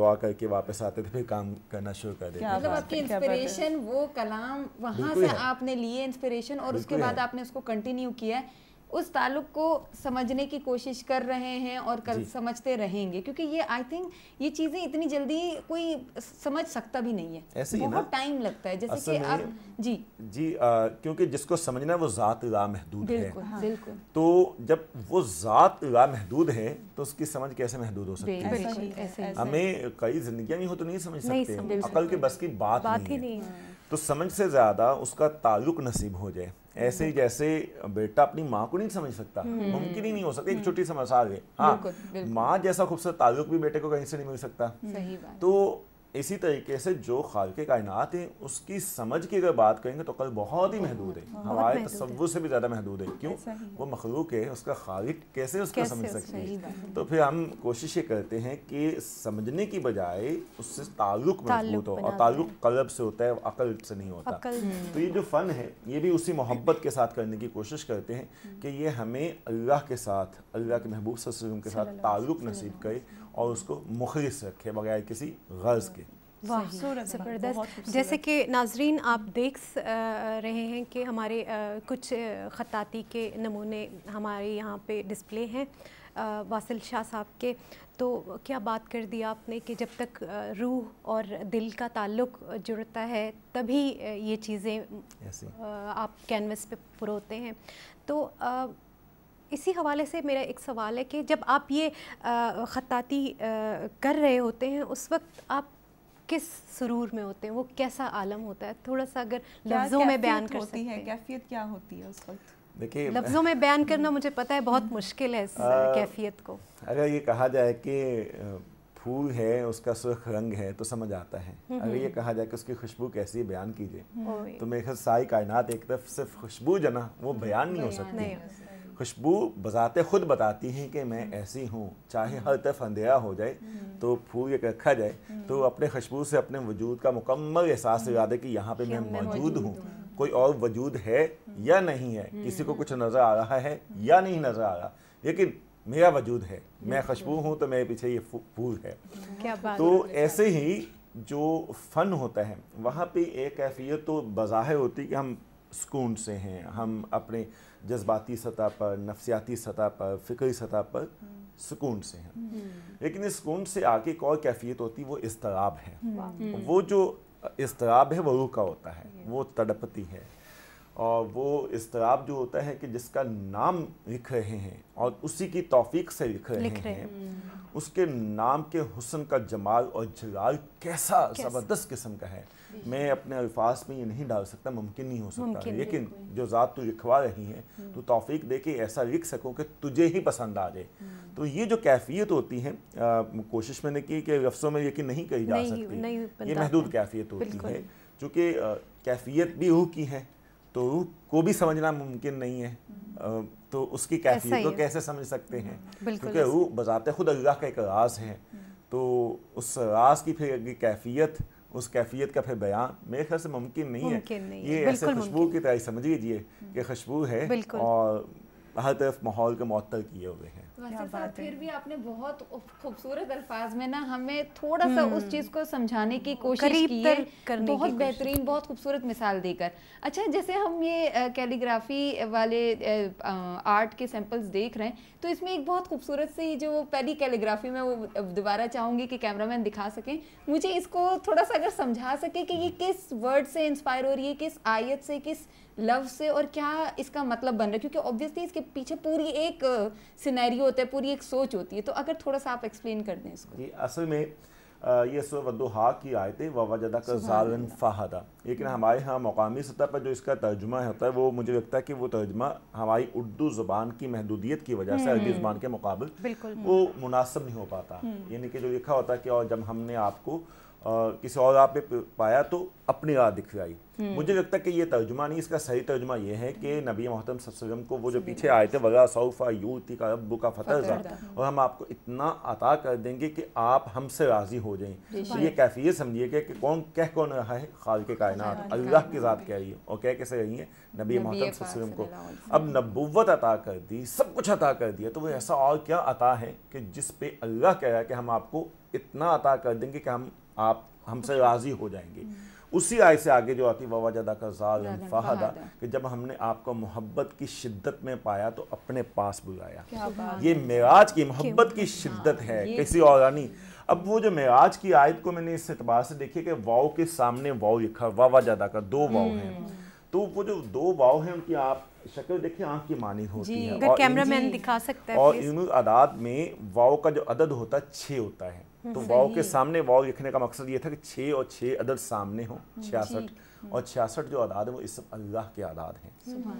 दुआ करके वापस आते थे फिर काम करना शुरू कर देते आपकी इंस्पिरेशन वो कलाम वहाँ से आपने लिए इंस्पिरेशन रिलेशन और उसके बाद आपने उसको कंटिन्यू किया है उस ताल्लुक को समझने की कोशिश कर रहे हैं और कर समझते रहेंगे क्योंकि ये आई थिंक ये चीज़ें इतनी जल्दी कोई समझ सकता भी नहीं है ऐसे ही बहुत टाइम लगता है जैसे कि आप जी जी आ, क्योंकि जिसको समझना है वो ज़ात ला महदूद है बिल्कुल हाँ। तो जब वो ज़ात ला महदूद है तो उसकी समझ कैसे महदूद हो सकती है हमें कई जिंदगी हो तो नहीं समझ सकते अकल के बस की बात ही नहीं है तो समझ से ज़्यादा उसका ताल्लुक नसीब हो जाए ऐसे ही जैसे बेटा अपनी माँ को नहीं समझ सकता हम्म। मुमकिन ही नहीं हो सकता एक हम्म। छोटी समस्या आ गई हाँ माँ जैसा खूबसूरत ताल्लुक भी बेटे को कहीं से नहीं मिल सकता तो इसी तरीके से जो खाल के कायनात है उसकी समझ की अगर बात करेंगे तो कल बहुत ही महदूद है हमारे तस्वुर से भी ज़्यादा महदूद है क्यों वो मखलूक है उसका खालिक कैसे उसको समझ सकते हैं तो फिर हम कोशिश ये करते हैं कि समझने की बजाय उससे ताल्लुक मजबूत हो और ताल्लुक कलब से होता है अकल से नहीं होता तो ये जो फ़न है ये भी उसी मोहब्बत के साथ करने की कोशिश करते हैं हम्म। कि ये हमें अल्लाह के साथ अल्लाह के महबूब के साथ ताल्लुक नसीब करे और उसको मुखलिस रखे बगैर किसी गर्ज के ज़बरदस्त जैसे कि नाजरीन आप देख रहे हैं कि हमारे कुछ ख़ताती के नमूने हमारे यहाँ पे डिस्प्ले हैं वासिल शाह साहब के तो क्या बात कर दी आपने कि जब तक रूह और दिल का ताल्लुक जुड़ता है तभी ये चीज़ें आप कैनवस पे पुरोते हैं तो इसी हवाले से मेरा एक सवाल है कि जब आप ये ख़ाती कर रहे होते हैं उस वक्त आप किस सुरूर में होते हैं वो कैसा आलम होता है थोड़ा सा अगर लफ्ज़ों में बयान कर सकते हैं कैफियत क्या होती है उस वक्त देखिए लफ्ज़ों में बयान करना मुझे पता है बहुत मुश्किल है इस कैफियत को अगर ये कहा जाए कि फूल है उसका सुख रंग है तो समझ आता है हम्म, अगर ये हम्म। कहा जाए कि उसकी खुशबू कैसी है बयान कीजिए हम्म। तो मेरे ख्याल सारी कायनात एक तरफ सिर्फ खुशबू जना वो बयान नहीं हो सकती खुशबू बजाते खुद बताती हैं कि मैं ऐसी हूँ चाहे हर तरफ अंधेरा हो जाए तो फूल ये रखा जाए तो अपने खुशबू से अपने वजूद का मुकम्मल एहसास हो जाता है कि यहाँ पे मैं मौजूद हूँ कोई और वजूद है या नहीं है किसी को कुछ नज़र आ रहा है या नहीं नज़र आ रहा लेकिन मेरा वजूद है मैं खुशबू हूँ तो मेरे पीछे ये फूल है तो ऐसे ही जो फ़न होता है वहाँ पे एक कैफियत तो बज़ाहिर होती कि हम सुकून से हैं हम अपने जज्बाती सतह पर नफसियाती सतह पर फ़िक्री सतह पर सुकून से हैं हम्म। लेकिन इस सुकून से आगे एक और कैफियत होती है वो इसतराब हम्म। है वो जो इसतराब है वो रूह का होता है वो तड़पती है और वो इसतराब जो होता है कि जिसका नाम लिख रहे हैं और उसी की तौफीक से लिख रहे, लिख रहे हैं, हम्म। उसके नाम के हुसन का जमाल और जलाल कैसा ज़बरदस्त किस्म का है मैं अपने अल्फाज में ये नहीं डाल सकता मुमकिन नहीं हो सकता लेकिन जो ज़ात तू लिखवा रही है हम्म। तो तौफीक दे के ऐसा लिख सकूँ कि तुझे ही पसंद आ जाए हम्म। तो ये जो कैफियत होती है कोशिश मैंने की कि लफ्सों में यकीन नहीं कही जा सकती ये महदूद कैफियत होती है चूँकि कैफियत भी रूह की है तो को भी समझना मुमकिन नहीं है तो उसकी कैफियत को कैसे समझ सकते हैं हम्म, क्योंकि वो बजाते खुद अल्लाह का एक राज है हम्म। तो उस राज की फिर कैफियत उस कैफियत का फिर बयान मेरे ख्याल से मुमकिन नहीं है ये ऐसे खुशबू की तरह समझ लीजिए हम्म। कि खुशबू है और हर तरफ माहौल के मअतर किए हुए हैं फिर भी आपने बहुत खूबसूरत अल्फाज में ना हमें थोड़ा सा उस हम्म। चीज़ को समझाने की कोशिश की है बहुत बेहतरीन बहुत खूबसूरत मिसाल देकर अच्छा जैसे हम ये कैलीग्राफी वाले आर्ट के सैंपल्स देख रहे हैं तो इसमें एक बहुत खूबसूरत सी जो पहली कैलीग्राफी में वो दोबारा चाहूंगी कि कैमरामैन दिखा सकें मुझे इसको थोड़ा सा अगर समझा सके कि ये किस वर्ड से इंस्पायर हो रही है किस आयत से किस लव से और क्या इसका मतलब बन रहा है क्योंकि ऑब्वियसली इसके पीछे पूरी एक सिनेरियो होता है पूरी एक सोच होती है तो अगर थोड़ा सा आप एक्सप्लेन कर दें इसको जी असल में ये सवदोहा की आयतें ववाजदा का जालन फ़ाहदा लेकिन हम्म। हमारे यहाँ मकामी सतह पर जो इसका तर्जुमा होता है वो मुझे लगता है कि वो तर्जुमा हमारी उर्दू ज़बान की महदूदियत की वजह से हम्म, अरबी हम्म। ज़बान के मुकाबले वो मुनासिब नहीं हो पाता यानी कि जो लिखा होता है कि और जब हमने आपको किसी और आप पाया तो अपनी राह दिखलाई हम्म। मुझे लगता है कि ये तर्जुमा नहीं इसका सही तर्जुमा ये है कि हम्म। नबी मोहतम सल्लम को वो जो पीछे आए थे वला सऊफ़ा यूती का रब्बू का फतरजा और हम आपको इतना अता कर देंगे कि आप हमसे राज़ी हो जाएं तो ये कैफियत समझिए कि, कि कौन कह कौन रहा है खाल के कायनात अल्लाह की ज़ात कह रही है और कह कैसे रही है नबी महतम वसल्लम को अब नबूवत अता कर दी सब कुछ अता कर दिया तो वो ऐसा और क्या अता है कि जिस पे अल्लाह कह रहा है कि हम आपको इतना अता कर देंगे कि हम आप हमसे अच्छा। राज़ी हो जाएंगे हम्म। उसी आय से आगे जो आती जदा का जालम फहदा कि जब हमने आपको मोहब्बत की शिद्दत में पाया तो अपने पास बुलाया ये मेराज की मोहब्बत की शिद्दत है किसी और नहीं अब वो जो मेराज की आयत को मैंने इस एतबार से देखी कि वाओ के सामने वाओ लिखा जदा का दो वाओ है हम्म। तो वो जो दो वाओ है उनकी आप शक्ल देखे आँख की मानी होती है और कैमरामैन दिखा सकता है और इन अदाद में वाओ का जो अदद होता है छ होता है तो वाव के सामने वाव लिखने का मकसद ये था कि छः और छः अदर सामने हों हम्म, छियासठ और छियासठ जो आदाद है वो इस अल्लाह के आदाद हैं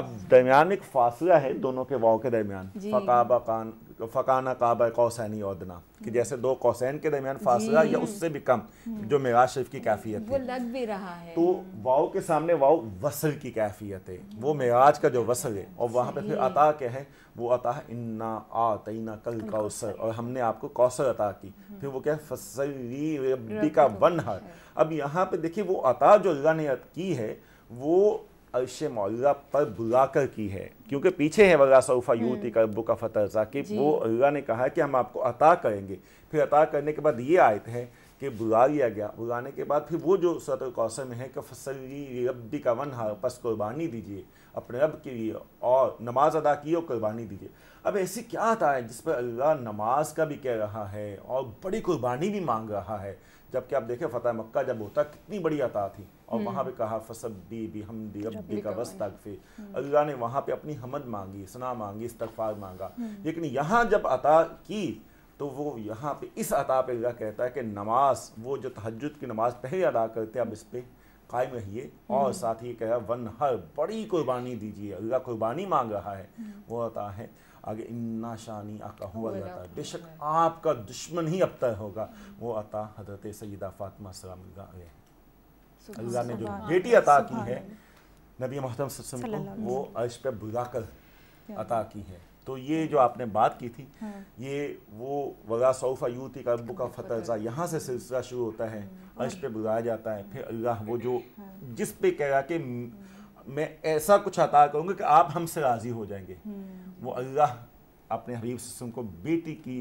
अब दरमियान एक फासला है दोनों के वाव के दरमियान फ़काबा कान फ़काना काब कौसैनी औदना कि हम्म। जैसे दो कौसैन के दरमियान फासला या उससे भी कम जो मेवाज शरीफ की कैफियत वो लग भी रहा है तो वाओ के सामने वाओ वसल की कैफियत है वो मेवाज हम्म। का जो वसल है और वहाँ पे फिर अता क्या है वो अता है इन्ना आतना कल कौसर और हमने आपको कौसर अता की हम्म। फिर वो क्या है फसली का वन हर अब यहाँ पे देखिए वो अता जो अल्लाह ने की है वो अर्श मौल्ला पर बुलाकर की है क्योंकि पीछे है वल्ला सऊफ़ा हम्म। यूती करबू का फतरजा कि वो अल्लाह ने कहा है कि हम आपको अता करेंगे फिर अता करने के बाद ये आयत है कि बुला लिया गया बुलाने के बाद फिर वो जो सत कौसर में है कि फसली रब्दी का वन हार बस कुर्बानी दीजिए अपने रब के लिए और नमाज अदा की और कुर्बानी दीजिए अब ऐसी क्या आता है जिस पर अल्लाह नमाज का भी कह रहा है और बड़ी कुर्बानी भी मांग रहा है जबकि आप देखें फतेह मक्का जब होता कितनी बड़ी अता थी और हम्म। वहाँ पे कहा फसबी दी अब रब्बी का बस तकफे हम्म। अल्लाह ने वहाँ पे अपनी हमद मांगी सना मांगी इस्तफार मांगा हम्म। लेकिन यहाँ जब अता की तो वो यहाँ पे इस अता पे अल्लाह कहता है कि नमाज वो जो तहज की नमाज पहले अदा करते हैं अब इस पर कायम रहिए और साथ ही कह रहा वन हर बड़ी कुर्बानी दीजिए अल्लाह कुर्बानी मांग रहा है वो अता है आगे इन्ना शानी आका हुआ जाता है बेशक आपका दुश्मन ही अब तय होगा वो अता हजरत सईदा फातमा सलाम है अल्लाह ने जो बेटी अता की है नबी महतम को वो अर्श पे बुलाकर अता की है तो ये जो आपने बात की थी हाँ। ये वो वगा सौफा यूती का अबू का फतजा यहाँ से सिलसिला शुरू होता है हाँ। अर्श पे बुलाया जाता है फिर अल्लाह वो जो हाँ। जिस पे कह रहा कि मैं ऐसा कुछ अता करूँगा कि आप हमसे राज़ी हो जाएंगे हम्म। वो अल्लाह अपने हबीब सिस्म को बेटी की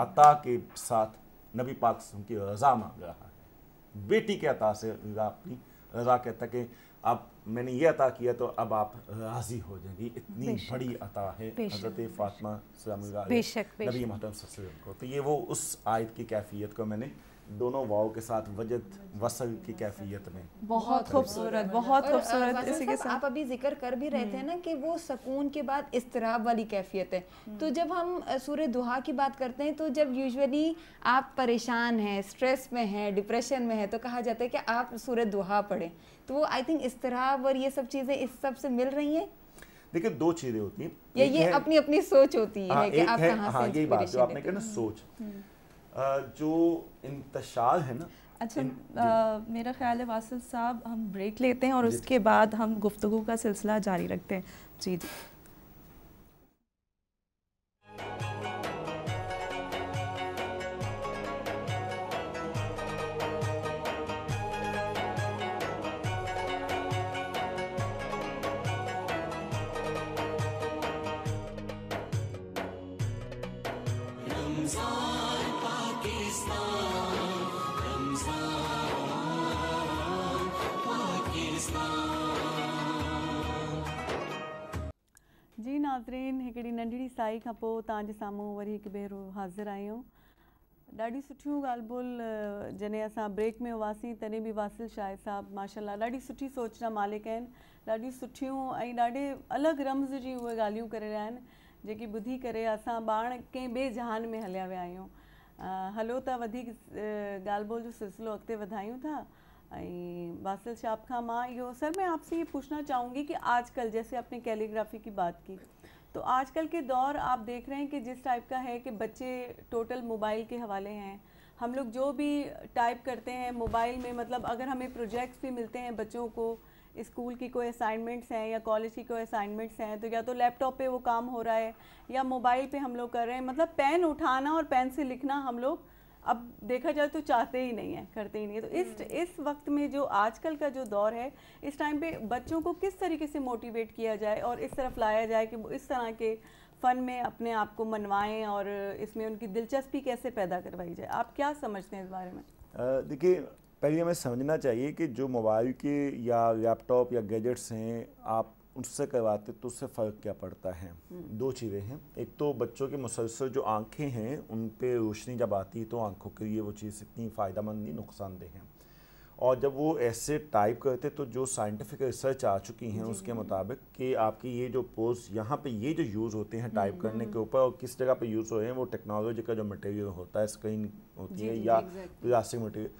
अता के साथ नबी पाक सिस्म की रज़ा मांग रहा है बेटी के अता से अल्लाह अपनी रज़ा कहता कि अब मैंने ये अता किया तो अब आप राज़ी हो जाएंगी इतनी बड़ी अता है हज़रत फ़ातिमा नबी महतम को तो ये वो उस आयत की कैफियत को मैंने दोनों वाव के साथ वजत वसल की कैफियत में बहुत खूबसूरत बहुत खूबसूरत इसी के साथ आप अभी जिक्र कर भी रहे थे हम्म। ना कि वो सुकून के बाद इस्तराब वाली कैफियत है हम्म। तो जब हम सूर्य दुहा की बात करते हैं तो जब यूजुअली आप परेशान हैं स्ट्रेस में हैं डिप्रेशन में हैं तो कहा जाता है कि आप सूर्य दुहा पढ़ें तो वो आई थिंक इस्तराब और ये सब चीज़ें इस सब से मिल रही हैं देखिए दो चीज़ें होती हैं ये अपनी अपनी सोच होती है हाँ, कि आप कहां हाँ, से यही बात जो आपने कहा ना सोच हम्म। जो इंतशार है ना अच्छा इन, आ, मेरा ख्याल है वासिल साहब हम ब्रेक लेते हैं और उसके बाद हम गुफ्तु का सिलसिला जारी रखते हैं जी जी जी नादरीन हिकिड़ी नंढड़ी साई खां पोइ तव्हांजे साम्हूं वरी हिकु भेरो हाज़िर आहियूं ॾाढियूं सुठियूं ॻाल्हि ॿोल जॾहिं असां ब्रेक में हुआसीं तॾहिं बि वासिल शाह साहब माशाला ॾाढी सुठी सोच जा मालिक आहिनि ॾाढी सुठियूं ऐं ॾाढे अलॻि रम्ज़ जी उहे ॻाल्हियूं करे रहिया आहिनि जेकी ॿुधी करे असां ॿाण कंहिं ॿिए जहान में हलिया विया आहियूं हलो त गाल बोल जो सिलसिलो अगत था ऐं बासिल शाप खां माँ यो सर मैं आपसे ये पूछना चाहूँगी कि आजकल जैसे आपने कैलीग्राफी की बात की तो आजकल के दौर आप देख रहे हैं कि जिस टाइप का है कि बच्चे टोटल मोबाइल के हवाले हैं हम लोग जो भी टाइप करते हैं मोबाइल में मतलब अगर हमें प्रोजेक्ट्स भी मिलते हैं बच्चों को स्कूल की कोई असाइनमेंट्स हैं या कॉलेज की कोई असाइनमेंट्स हैं तो या तो लैपटॉप पे वो काम हो रहा है या मोबाइल पे हम लोग कर रहे हैं मतलब पेन उठाना और पेन से लिखना हम लोग अब देखा जाए तो चाहते ही नहीं है करते ही नहीं है तो इस हम्म। इस वक्त में जो आजकल का जो दौर है इस टाइम पे बच्चों को किस तरीके से मोटिवेट किया जाए और इस तरफ लाया जाए कि वो इस तरह के फ़न में अपने आप को मनवाएं और इसमें उनकी दिलचस्पी कैसे पैदा करवाई जाए आप क्या समझते हैं इस बारे में देखिए पहले हमें समझना चाहिए कि जो मोबाइल के या लैपटॉप या गैजेट्स हैं आप उससे करवाते तो उससे फ़र्क क्या पड़ता है हम्म। दो चीज़ें हैं एक तो बच्चों के मुसलसल जो आंखें हैं उन पर रोशनी जब आती है तो आंखों के लिए वो चीज़ इतनी फ़ायदेमंद नहीं नुकसानदेह है और जब वो ऐसे टाइप करते तो जो साइंटिफिक रिसर्च आ चुकी हैं उसके मुताबिक कि आपकी ये जो पोज यहाँ पे ये जो यूज़ होते हैं टाइप करने हम्म, के हम्म। ऊपर और किस जगह पे यूज़ हो रहे हैं वो टेक्नोलॉजी का जो मटेरियल होता है स्क्रीन होती है या प्लास्टिक मटेरियल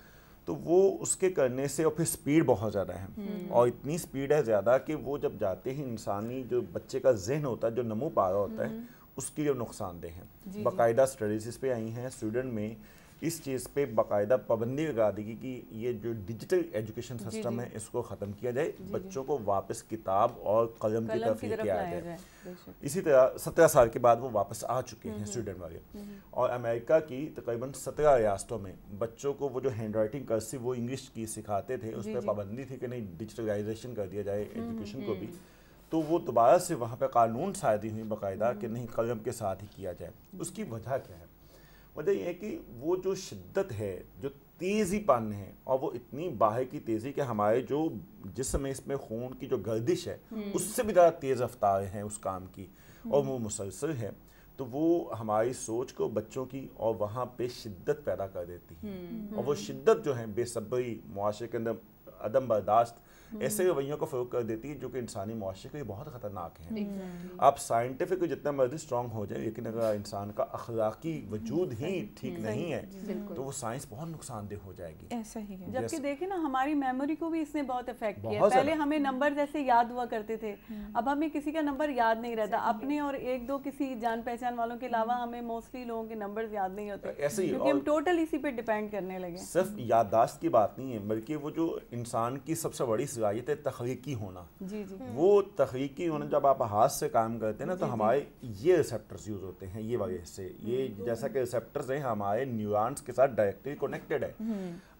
तो वो उसके करने से और फिर स्पीड बहुत ज़्यादा है हम्म। और इतनी स्पीड है ज़्यादा कि वो जब जाते ही इंसानी जो बच्चे का जहन होता है जो नमो पारा होता है हम्म। उसकी जो नुकसानदेह हैं बाकायदा स्टडीज़ इस पर आई हैं स्वीडन में इस चीज़ पे बाकायदा पाबंदी लगा देगी कि ये जो डिजिटल एजुकेशन सिस्टम है इसको ख़त्म किया जाए बच्चों को वापस किताब और कलम की तरफ ले किया जाए इसी तरह सत्रह साल के बाद वो वापस आ चुके हैं हम्म, हम्म। स्टूडेंट वाले हम्म, और अमेरिका की तकरीबन सत्रह रियासतों में बच्चों को वो जो हैंड राइटिंग कर्सी वो इंग्लिश की सिखाते थे उस पर पाबंदी थी कि नहीं डिजिटलाइजेशन कर दिया जाए एजुकेशन को भी तो वो दोबारा से वहाँ पर कानून शायद हुई बाकायदा कि नहीं कलम के साथ ही किया जाए उसकी वजह क्या है वजह मतलब यह है कि वो जो शिद्दत है जो तेज़ी पान है और वो इतनी बाहर की तेज़ी कि हमारे जो जिसमें इसमें खून की जो गर्दिश है हम्म। उससे भी ज़्यादा तेज़ रफ्तार है उस काम की हम्म। और वो मुसलसल है तो वो हमारी सोच को बच्चों की और वहाँ पे शिद्दत पैदा कर देती है हम्म। और वो शिद्दत जो है बेसब्री मुआरे के अंदर अदम बर्दाश्त ऐसे रवैयों को फरोग कर देती है जो कि इंसानी मुआरे के लिए बहुत ख़तरनाक है आप साइंटिफिक जितना मर्जी स्ट्रॉन्ग हो जाए लेकिन अगर इंसान का अखलाकी वजूद ही ठीक नहीं है तो वो साइंस बहुत नुकसानदेह हो जाएगी ऐसा ही है जबकि देखें ना हमारी मेमोरी को भी इसने बहुत इफेक्ट किया पहले हमें नंबर जैसे याद हुआ करते थे हम्म। अब हमें किसी का नंबर याद नहीं रहता अपने और एक दो किसी जान पहचान वालों के अलावा हमें मोस्टली लोगों के नंबर याद नहीं होते ऐसे ही क्योंकि हम टोटल इसी पर डिपेंड करने लगे सिर्फ याददाश्त की बात नहीं है बल्कि वो जो इंसान की सबसे बड़ी सलाहियत है तख्लीकी होना जी जी वो तख्लीकी होना जब आप हाथ से काम करते हैं ना तो हमारे ये रिसेप्टर्स यूज़ होते हैं ये वजह से ये हम्म, हम्म। जैसा कि रिसेप्टर्स हैं हमारे न्यूरॉन्स के साथ डायरेक्टली कनेक्टेड है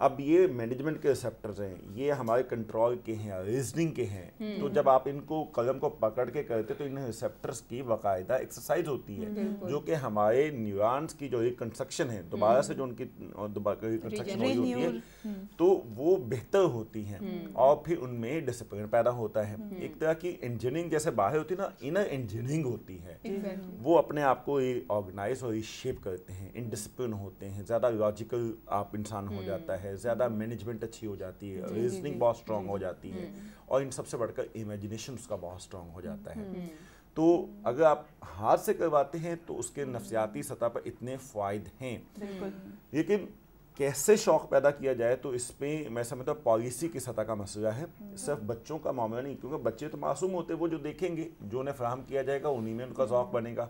अब ये मैनेजमेंट के रिसेप्टर्स हैं ये हमारे कंट्रोल के हैं रीजनिंग के हैं हम्म, तो जब आप इनको कलम को पकड़ के करते तो इन रिसेप्टर्स की बाकायदा एक्सरसाइज होती है जो कि हमारे न्यूरॉन्स की जो रिकन्स्ट्रक्शन है दोबारा से जो उनकी रिकन्स्ट्रक्शन होती है तो वो बेहतर होती है और फिर उनमें डिसिप्लिन पैदा होता है हम्म। एक तरह की इंजीनियरिंग जैसे बाहर होती है ना इनर इंजीनियरिंग होती है वो अपने आप को ऑर्गेनाइज और शेप करते हैं इनडिसिप्लिन होते हैं ज़्यादा लॉजिकल आप इंसान हो हम्म। जाता है ज़्यादा मैनेजमेंट हम्म। अच्छी हो जाती है रीजनिंग बहुत स्ट्रांग हो जाती है और इन सबसे बढ़कर इमेजिनेशन उसका बहुत स्ट्रांग हो जाता है तो अगर आप हाथ से करवाते हैं तो उसके नफसियाती सतह पर इतने फ़ायदे हैं लेकिन कैसे शौक पैदा किया जाए तो इस पर मैं समझता हूँ पॉलिसी की सतह का मसला है सिर्फ बच्चों का मामला नहीं क्योंकि बच्चे तो मासूम होते हैं वो जो देखेंगे जो उन्हें फ्राहम किया जाएगा उन्हीं में उनका शौक बनेगा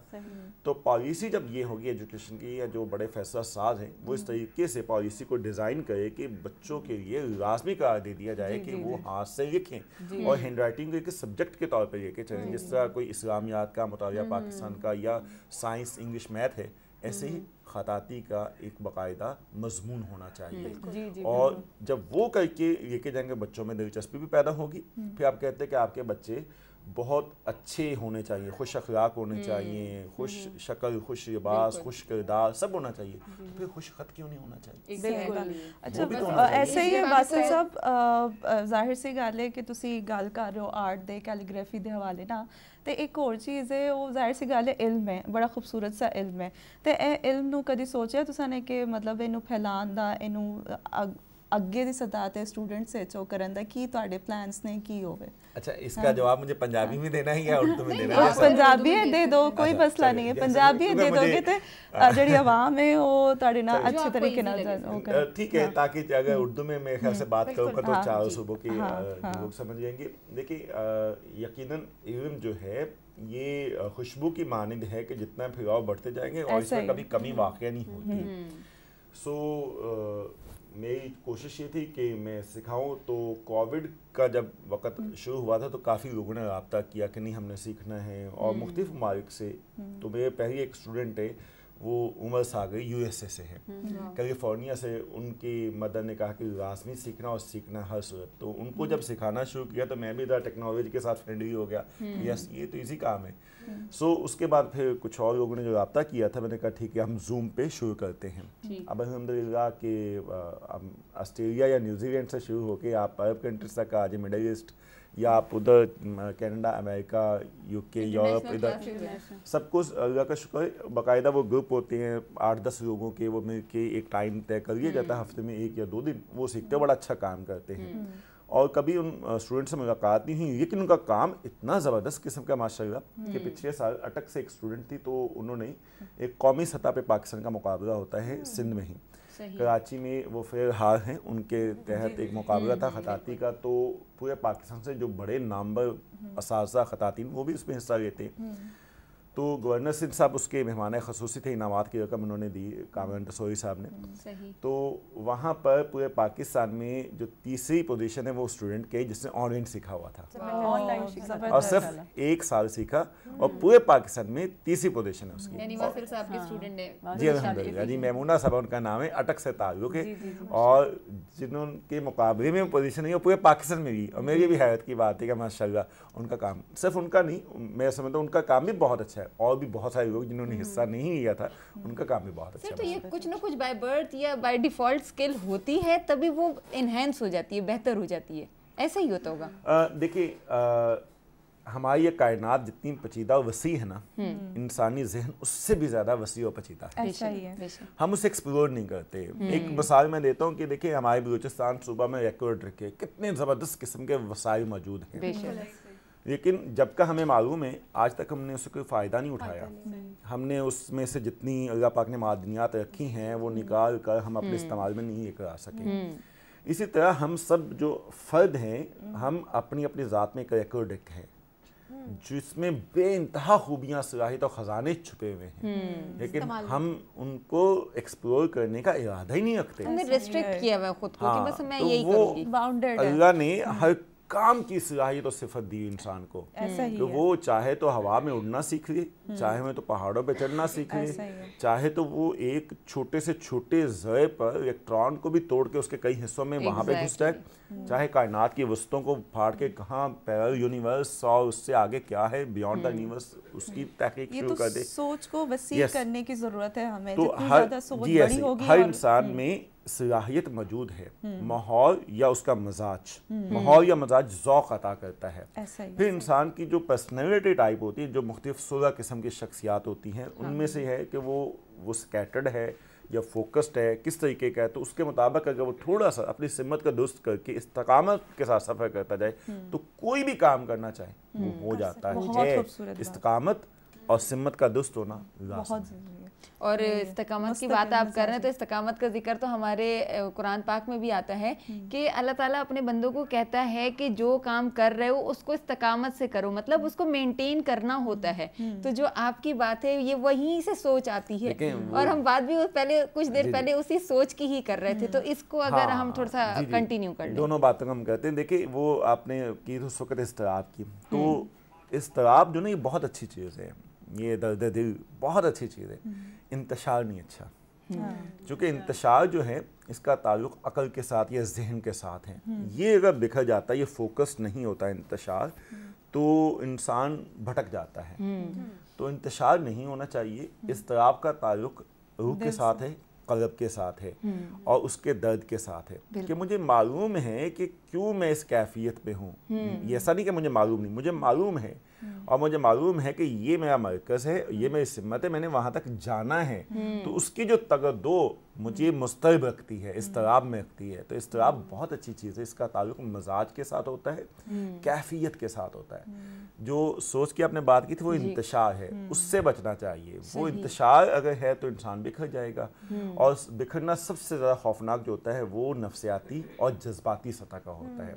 तो पॉलिसी जब ये होगी एजुकेशन की या जो बड़े फैसला साज हैं वो इस हम्म। तरीके से पॉलिसी को डिज़ाइन करे कि बच्चों के लिए लाजमी करार दे दिया जाए कि वो हाथ से लिखें और हैंड राइटिंग को एक सब्जेक्ट के तौर पर लेके चलें जिस हम्म। तरह कोई इस्लामियात का मुताबिया हम्म। पाकिस्तान का या साइंस इंग्लिश मैथ है ऐसे ही ख़ताती का एक बाकायदा मजमून होना चाहिए हम्म। जी, जी, और जब वो करके लेके जाएंगे बच्चों में दिलचस्पी भी पैदा होगी हम्म। फिर आप कहते हैं कि आपके बच्चे बहुत अच्छे होने चाहिए खुश अखलाक होने हम्म, चाहिए हम्म, खुश हम्म। शक्ल खुश लिबास खुश किरदार सब होना चाहिए तो फिर खुश खत क्यों नहीं होना चाहिए अच्छा, तो ऐसे ही बासल तो साहब जाहिर सी गल है कि तुम गल कर रहे हो आर्ट दे कैलीग्राफी के हवाले ना तो एक और चीज़ है वो जाहिर सी गल है इलम है बड़ा खूबसूरत सा इलम है तो यह इलम कभी सोचा ने कि मतलब इनू फैलान का इनू अगे की सतह से स्टूडेंट्स ਸੇ ਚੋ ਕਰਨ ਦਾ ਕੀ ਤੁਹਾਡੇ ਪਲਾਨਸ ਨੇ अच्छा इसका जवाब मुझे पंजाबी में देना है या उर्दू में देना है पंजाबी है दे दो कोई मसला नहीं है पंजाबी दे दोगे तो ਜਿਹੜੀ ਆਵਾਮ है वो ਤੁਹਾਡੇ ना अच्छे तरीके ਨਾਲ ठीक है ताकि अगर उर्दू में मेरे ख्याल से बात करूँगा तो चार सूबों की लोग समझ जाएंगे देखिए यकीनन इल्म जो है ये खुशबू की मानद है कि जितना फैलाव बढ़ते जाएंगे और इसमें कभी कमी हम्म। वाक़ नहीं होती सो हम्म। मेरी कोशिश ये थी कि मैं सिखाऊं तो कोविड का जब वक्त हम्म। शुरू हुआ था तो काफ़ी लोगों ने रबता किया कि नहीं हमने सीखना है और हम्म। मुख्तफ मालिक से हम्म। तो मेरे पहले एक स्टूडेंट है वो उमर एस यूएसए से है कैलिफोर्निया हम्म। से उनकी मदर ने कहा कि लाजमी सीखना और सीखना हर सूरत तो उनको जब हम्म। सिखाना शुरू किया तो मैं भी ज़रा टेक्नोलॉजी के साथ फ्रेंडली हो गया यस हम्म। ये तो इसी काम है सो उसके बाद फिर कुछ और लोगों ने जो रबता किया था मैंने कहा ठीक है हम जूम पे शुरू करते हैं अब अलहमदिल्ला के ऑस्ट्रेलिया या न्यूजीलैंड से शुरू होकर आप अरब कंट्रीज तक आज मिडल ईस्ट या आप उधर कनाडा अमेरिका यूके यूरोप इधर सब कुछ अल्लाह का शुक्र बाकायदा वो ग्रुप होते हैं आठ दस लोगों के वो मिल के एक टाइम तय कर लिया जाता है हम्म। हफ्ते में एक या दो दिन वो सीखते बड़ा अच्छा काम करते हैं हम्म। और कभी उन स्टूडेंट से मुलाकात नहीं हुई लेकिन उनका काम इतना ज़बरदस्त किस्म का माशाल्लाह कि हम्म। पिछले साल अटक से एक स्टूडेंट थी तो उन्होंने एक कौमी सतह पे पाकिस्तान का मुकाबला होता है सिंध में ही कराची में वो फिर हार हैं उनके तहत एक मुकाबला था खताती का तो पूरे पाकिस्तान से जो बड़े नामबर इस हम्म। खतातीन वो भी उसमें हिस्सा लेते हैं हम्म। तो गवर्नर सिंह साहब उसके मेहमान खसूसी थे इनाम की रकम उन्होंने दी कामरान रसोई साहब ने हम्म, तो वहाँ पर पूरे पाकिस्तान में जो तीसरी पोजीशन है वो स्टूडेंट के जिसने ऑनलाइन सीखा हुआ था और सिर्फ एक साल सीखा हम्म। और पूरे पाकिस्तान में तीसरी पोजीशन है उसकी हाँ। जी अलहमदिल्ला जी मेमूना साहब उनका नाम है अटक से ताल्लुक है और जिनके मुकाबले में पोजिशन है वो पूरे पाकिस्तान में भी और मेरी भी हैरत की बात है कि माशा उनका काम सिर्फ उनका नहीं मैं समझता हूँ उनका काम भी बहुत अच्छा है है और भी बहुत सारे लोग जिन्होंने हम्म। हिस्सा नहीं लिया था उनका काम भी बहुत अच्छा तो ये कुछ ना कुछ बाय बर्थ या बाय डिफॉल्ट स्किल होती है तभी वो इनहेंस हो जाती है बेहतर हो जाती है ऐसा ही होता होगा देखिए हमारी ये कायनात जितनी पचीदा वसी है ना हम्म। इंसानी जहन उससे भी ज़्यादा वसी और पचीदा है ऐसा ही है हम उसे एक्सप्लोर नहीं करते हम्म। एक मिसाल मैं देता हूँ कि देखिए हमारे बलूचिस्तान सूबा में रेकॉर्ड रखे कितने ज़बरदस्त किस्म के वसाइल मौजूद हैं लेकिन जब का हमें मालूम है आज तक हमने उससे कोई फ़ायदा नहीं उठाया नहीं। हमने उसमें से जितनी अल्लाह पाक ने मादनियात रखी हैं वो हम्म। निकाल कर हम अपने हम्म। इस्तेमाल में नहीं लेकर आ सके हम्म। इसी तरह हम सब जो फ़र्द हैं हम अपनी अपनी ज़ात में एक रिकॉर्ड हैं जिसमें बे इंतहा खूबियाँ सलाहित तो और ख़जाने छुपे हुए हैं लेकिन हम उनको एक्सप्लोर करने का इरादा ही नहीं रखते हमने रिस्ट्रिक्ट किया हुआ खुद को हाँ, कि बस हाँ, मैं तो यही करूंगी अल्लाह ने हर काम की सलाहियत तो और सिफत दी इंसान को कि वो चाहे तो हवा में उड़ना सीख ले चाहे वो तो पहाड़ों पे चढ़ना सीख ले चाहे तो वो एक छोटे से छोटे जय पर इलेक्ट्रॉन को भी तोड़ के उसके कई हिस्सों में वहाँ पे घुस जाए चाहे कायनात की वस्तुओं को फाड़ के कहाँ पैरल यूनिवर्स और उससे आगे क्या है बियॉन्ड द हम्म। यूनिवर्स उसकी तहकीक तो शुरू तो कर दे सोच को वसी yes. करने की जरूरत है हमें तो हर सोच जी बड़ी होगी हर इंसान हम्म। में सलाहियत मौजूद है हम्म। माहौल या उसका मजाज माहौल या मजाज जौक अता करता है फिर इंसान की जो पर्सनैलिटी टाइप होती है जो मुख्तफ किस्म की शख्सियात होती हैं हाँ। उनमें से है कि वो वो स्कैटर्ड है या फोकस्ड है किस तरीके का है तो उसके मुताबिक अगर वो थोड़ा सा अपनी सिमत का दुरुस्त करके इस्तकामत के साथ सफ़र करता जाए हम्म। तो कोई भी काम करना चाहे वो हम्म। हो जाता है इस्तकामत और सिमत का दुरुस्त होना बहुत और इस्तकामत की बात आप कर रहे हैं तो इस्तकामत का जिक्र तो हमारे कुरान पाक में भी आता है हम्म। कि अल्लाह ताला अपने बंदों को कहता है कि जो काम कर रहे हो उसको इस्तकामत से करो मतलब हम्म। उसको मेंटेन करना होता है हम्म। तो जो आपकी बात है ये वहीं से सोच आती है और हम बात भी पहले कुछ देर पहले उसी सोच की ही कर रहे थे तो इसको अगर हाँ, हम थोड़ा सा कंटिन्यू कर दोनों बातों को हम करते हैं देखिए वो आपने की उस वक्त इसतराब की तो इसतराब जो ना ये बहुत अच्छी चीज़ है ये दर्द दिल बहुत अच्छी चीज़ है इंतशार नहीं अच्छा चूँकि हम्म। हाँ। इंतशार जो है इसका ताल्लुक अकल के साथ या जहन के साथ है हम्म। ये अगर बिखर जाता है ये फोकस नहीं होता इंतशार हम्म। तो इंसान भटक जाता है तो इंतशार नहीं होना चाहिए इस तराब का ताल्लुक रूह के साथ है कलब के साथ है और उसके दर्द के साथ है कि मुझे मालूम है कि क्यों मैं इस कैफियत पे हूँ ऐसा नहीं कि मुझे मालूम नहीं मुझे मालूम है हम्म। और मुझे मालूम है कि ये मेरा मरकज़ है ये मेरी सिमत है मैंने वहाँ तक जाना है हम्म। तो उसकी जो तगदो मुझे मुस्तरब रखती है इसतराब में रखती है तो इसतराब बहुत अच्छी चीज़ है इसका ताल्लुक मजाज के साथ होता है हम्म। कैफियत के साथ होता है जो सोच की आपने बात की थी वो इंतशार है उससे बचना चाहिए वो इंतशार अगर है तो इंसान बिखर जाएगा और बिखरना सबसे ज़्यादा खौफनाक जो होता है वो नफसियाती और जज्बाती सतह का होता है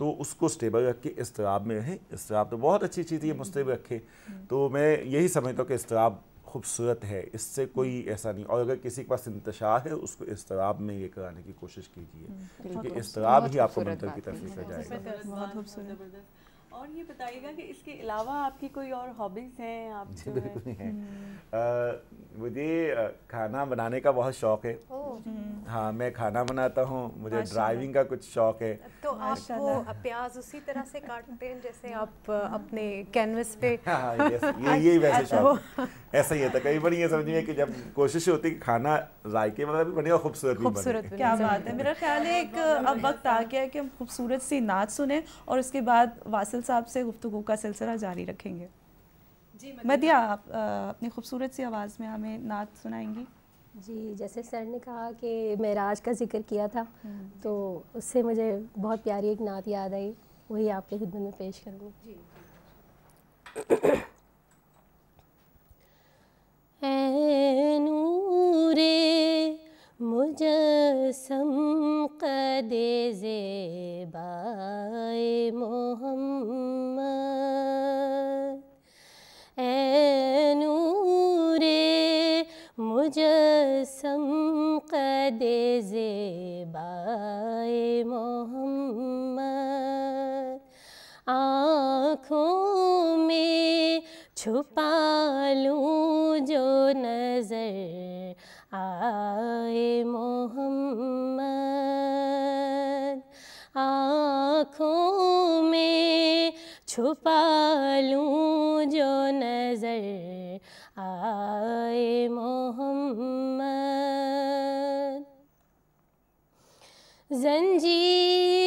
तो उसको स्टेबल रख के इसतराब में रहें इसतराब तो बहुत अच्छी चीज़ है मुस्तैब रखें तो मैं यही समझता हूँ कि इसतराब खूबसूरत है इससे कोई ऐसा नहीं और अगर किसी के पास इंतशार है उसको इसतराब में ये कराने की कोशिश कीजिए हम्म, क्योंकि इसतराब ही आपको मंत्र की तरफ लेकर जाएगा और ये बताइएगा कि इसके अलावा आपकी कोई और हॉबीज़ हैं आप जी बिल्कुल नहीं है। आ, मुझे खाना बनाने का बहुत शौक है हाँ मैं खाना बनाता हूँ मुझे ड्राइविंग का कुछ शौक है तो आप वो प्याज उसी तरह से काटते हैं जैसे आप अपने कैनवस पे हाँ, हाँ ये यही वैसे शौक अच्छा। ऐसा ही है था कई बार ये समझिए कि जब कोशिश होती है कि खाना जायके मतलब भी बने और खूबसूरत भी बने क्या बात है मेरा ख्याल है एक अब वक्त आ गया है कि हम खूबसूरत सी नाच सुने और उसके बाद वासिल फैसल साहब से गुफ्तु का सिलसिला जारी रखेंगे जी मदिया आप अपनी खूबसूरत सी आवाज़ में हमें नात सुनाएंगी जी जैसे सर ने कहा कि महराज का जिक्र किया था हम्म। तो उससे मुझे बहुत प्यारी एक नात याद आई वही आपके खिदमत में पेश करूँगी नूरे मुजसम कदे जेबाए मोहम्म ए नूरे मुजसम कदे जेबाए मोहम्म आँखों में छुपा लूँ जो नज़र आए मोहम्मद आँखों में छुपा लूँ जो नज़र आए मोहम्मद जंजीर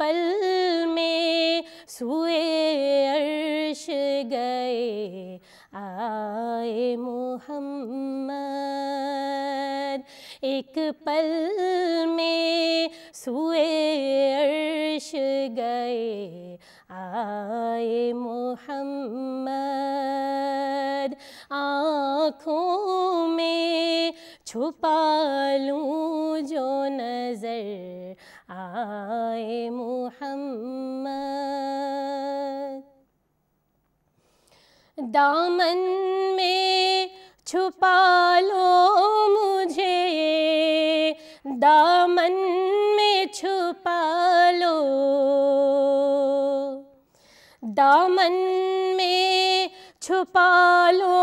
पल में सुए अर्श गए आए मोहम्मद एक पल में सुए अर्श गए आए मोहम्मद आँखों में छुपा लूँ मन में छुपा लो मुझे दामन में छुपा लो दामन में छुपा लो